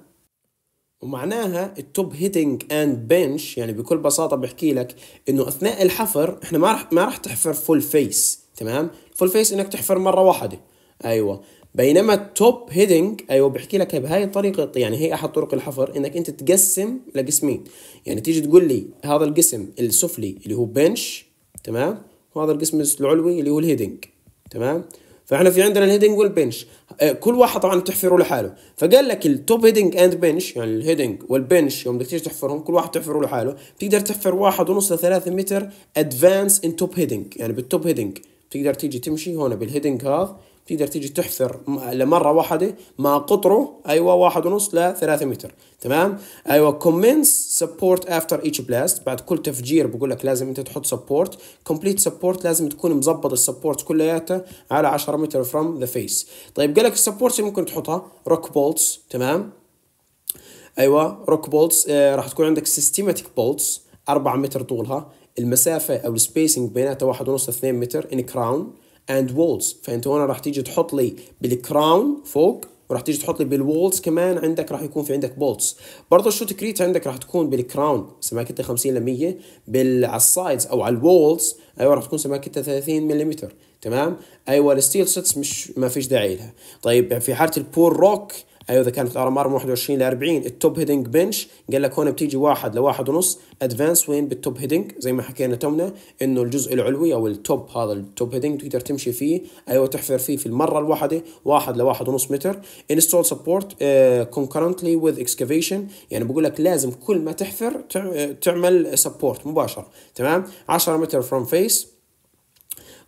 ومعناها التوب هيتنج اند بنش يعني بكل بساطه بحكي لك انه اثناء الحفر احنا ما راح ما راح تحفر فول فيس تمام فول فيس انك تحفر مره واحده ايوه بينما التوب هيدنج ايوه بحكي لك بهاي الطريقه يعني هي احد طرق الحفر انك انت تقسم لقسمين يعني تيجي تقول لي هذا القسم السفلي اللي هو بنش تمام وهذا القسم العلوي اللي هو الهيدنج تمام فاحنا في عندنا الهيدنج والبنش آه، كل واحد طبعا تحفره لحاله فقال لك التوب هيدنج اند بنش يعني الهيدنج والبنش يوم بدك تيجي تحفرهم كل واحد تحفره لحاله بتقدر تحفر واحد ونص لثلاثة متر ادفانس ان توب هيدنج يعني بالتوب هيدنج بتقدر تيجي تمشي هون بالهيدنج هذا تقدر تيجي تحفر لمره واحده مع قطره ايوه واحد ونص ل 3 متر تمام ايوه كومنس سبورت افتر ايتش بلاست بعد كل تفجير بقول لك لازم انت تحط سبورت كومبليت سبورت لازم تكون مظبط السبورت كلياتها على 10 متر فروم ذا فيس طيب قال لك السبورت ممكن تحطها روك بولتس تمام ايوه روك بولتس آه راح تكون عندك سيستماتيك بولتس 4 متر طولها المسافه او السبيسنج بيناتها 1.5 ل 2 متر ان كراون اند وولز فانت هنا راح تيجي تحط لي بالكراون فوق وراح تيجي تحط لي بالوولز كمان عندك راح يكون في عندك بولتس برضه الشوت كريت عندك راح تكون بالكراون سماكتها 50 ل 100 بال على السايدز او على الوولز ايوه راح تكون سماكتها 30 ملم تمام ايوه الستيل سيتس مش ما فيش داعي لها طيب يعني في حاله البور روك ايوه اذا كانت الار ام ار من 21 ل 40 التوب هيدنج بنش قال لك هون بتيجي واحد لواحد ونص ادفانس وين بالتوب هيدنج زي ما حكينا تونا انه الجزء العلوي او التوب هذا التوب هيدنج تقدر تمشي فيه ايوه تحفر فيه في المره الواحده واحد لواحد ونص متر انستول سبورت كونكرنتلي وذ اكسكافيشن يعني بقول لك لازم كل ما تحفر تعمل سبورت مباشره تمام 10 متر فروم فيس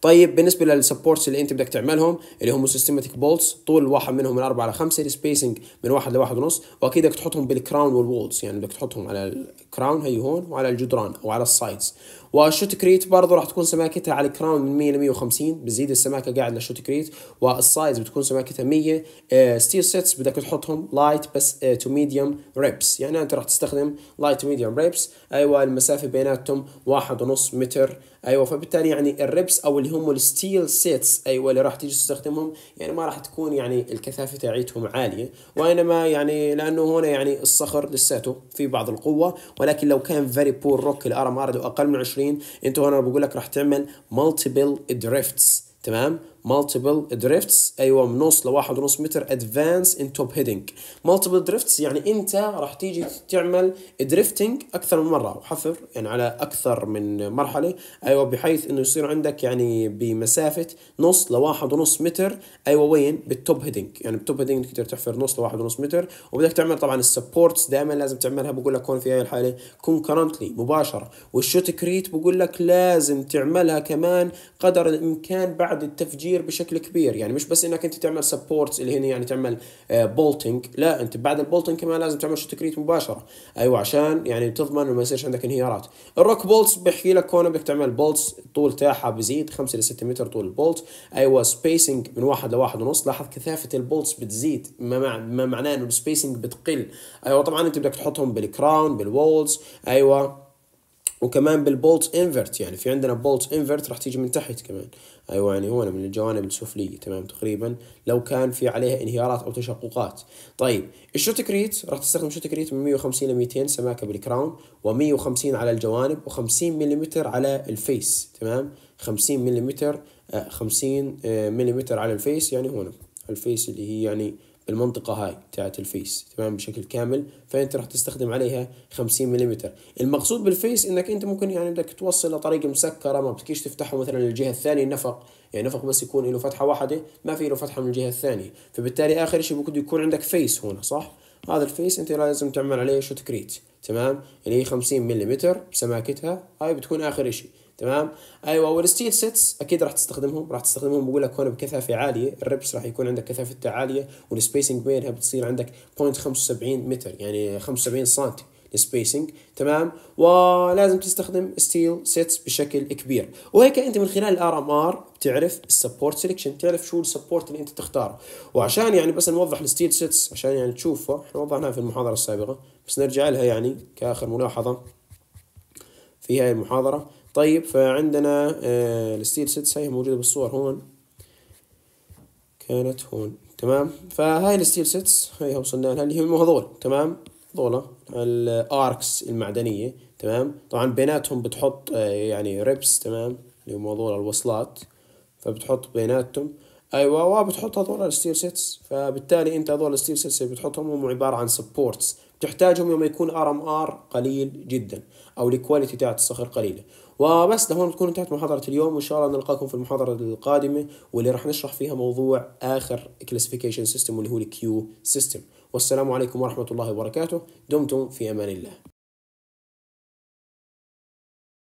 طيب بالنسبه للسبورتس اللي انت بدك تعملهم اللي هم سيستماتيك بولتس طول واحد منهم من 4 ل 5 السبيسنج من 1 ل 1.5 ونص واكيد بدك تحطهم بالكراون والولز يعني بدك تحطهم على الكراون هي هون وعلى الجدران او على السايدز والشوت كريت برضه راح تكون سماكتها على الكراون من 100 ل 150 بتزيد السماكه قاعد للشوت كريت والسايز بتكون سماكتها 100 ستيل سيتس بدك تحطهم لايت بس تو ميديوم ريبس يعني انت راح تستخدم لايت تو ميديوم ريبس ايوه المسافه بيناتهم 1.5 متر ايوه فبالتالي يعني الريبس او اللي هم الستيل سيتس ايوه اللي راح تيجي تستخدمهم يعني ما راح تكون يعني الكثافه تاعيتهم عاليه وانما يعني لانه هنا يعني الصخر لساته في بعض القوه ولكن لو كان فيري بور روك الار ام اقل من 20 انت هنا بقول لك راح تعمل مالتيبل دريفتس تمام multiple drifts ايوه من نص لواحد ونص متر advance in top heading multiple drifts يعني انت راح تيجي تعمل drifting اكثر من مره وحفر يعني على اكثر من مرحله ايوه بحيث انه يصير عندك يعني بمسافه نص لواحد ونص متر ايوه وين بالتوب هيدنج يعني بالتوب هيدنج تقدر تحفر نص لواحد ونص متر وبدك تعمل طبعا السبورتس دائما لازم تعملها بقول لك هون في هاي الحاله كونكرنتلي مباشره والشوت كريت بقول لك لازم تعملها كمان قدر الامكان بعد التفجير تغيير بشكل كبير يعني مش بس انك انت تعمل سبورتس اللي هنا يعني تعمل بولتنج آه، لا انت بعد البولتنج كمان لازم تعمل شوت مباشره ايوه عشان يعني تضمن انه ما يصيرش عندك انهيارات الروك بولتس بحكي لك كونه بدك تعمل بولتس الطول تاعها بزيد 5 ل 6 متر طول البولت ايوه سبيسنج من 1 ل 1 ونص لاحظ كثافه البولتس بتزيد ما, مع... ما معناه انه السبيسنج بتقل ايوه طبعا انت بدك تحطهم بالكراون بالوولز ايوه وكمان بالبولت انفرت يعني في عندنا بولت انفرت راح تيجي من تحت كمان ايوانيونه يعني من الجوانب السفليه تمام تقريبا لو كان في عليها انهيارات او تشققات طيب الشوت كريت راح تستخدم شوت كريت من 150 ل 200 سماكه بالكراون و150 على الجوانب و50 ملم على الفيس تمام 50 ملم 50 ملم على الفيس يعني هنا الفيس اللي هي يعني بالمنطقة هاي تاعت الفيس تمام بشكل كامل فأنت راح تستخدم عليها 50 ملم المقصود بالفيس إنك أنت ممكن يعني بدك توصل لطريق مسكرة ما بتكيش تفتحه مثلا للجهة الثانية النفق يعني نفق بس يكون له فتحة واحدة ما في له فتحة من الجهة الثانية فبالتالي آخر شيء ممكن يكون عندك فيس هنا صح هذا الفيس أنت لازم تعمل عليه شوت كريت تمام اللي يعني هي 50 ملم بسماكتها هاي بتكون آخر شيء تمام ايوه والستيل سيتس اكيد راح تستخدمهم راح تستخدمهم بقول لك هون بكثافه عاليه الربس راح يكون عندك كثافه عاليه والسبيسنج بينها بتصير عندك 0.75 متر يعني 75 سنتي السبيسنج تمام ولازم تستخدم ستيل سيتس بشكل كبير وهيك انت من خلال الار ام ار بتعرف السبورت سيلكشن تعرف شو السبورت اللي انت تختاره وعشان يعني بس نوضح الستيل سيتس عشان يعني تشوفه احنا وضحناها في المحاضره السابقه بس نرجع لها يعني كاخر ملاحظه في هاي المحاضره طيب فعندنا آه، الستيل سيتس هي موجودة بالصور هون كانت هون تمام فهاي الستيل سيتس هي وصلنا لها اللي هم هذول تمام هذول الاركس المعدنية تمام طبعا بيناتهم بتحط آه، يعني ريبس تمام اللي هم هذول الوصلات فبتحط بيناتهم ايوه وبتحط هذول الستيل سيتس فبالتالي انت هذول الستيل سيتس اللي بتحطهم هم عباره عن سبورتس بتحتاجهم يوم يكون ار ام ار قليل جدا او الكواليتي تاعت الصخر قليله وبس لهون بتكون انتهت محاضرة اليوم وإن شاء الله نلقاكم في المحاضرة القادمة واللي راح نشرح فيها موضوع آخر كلاسيفيكيشن سيستم واللي هو الكيو سيستم والسلام عليكم ورحمة الله وبركاته دمتم في أمان الله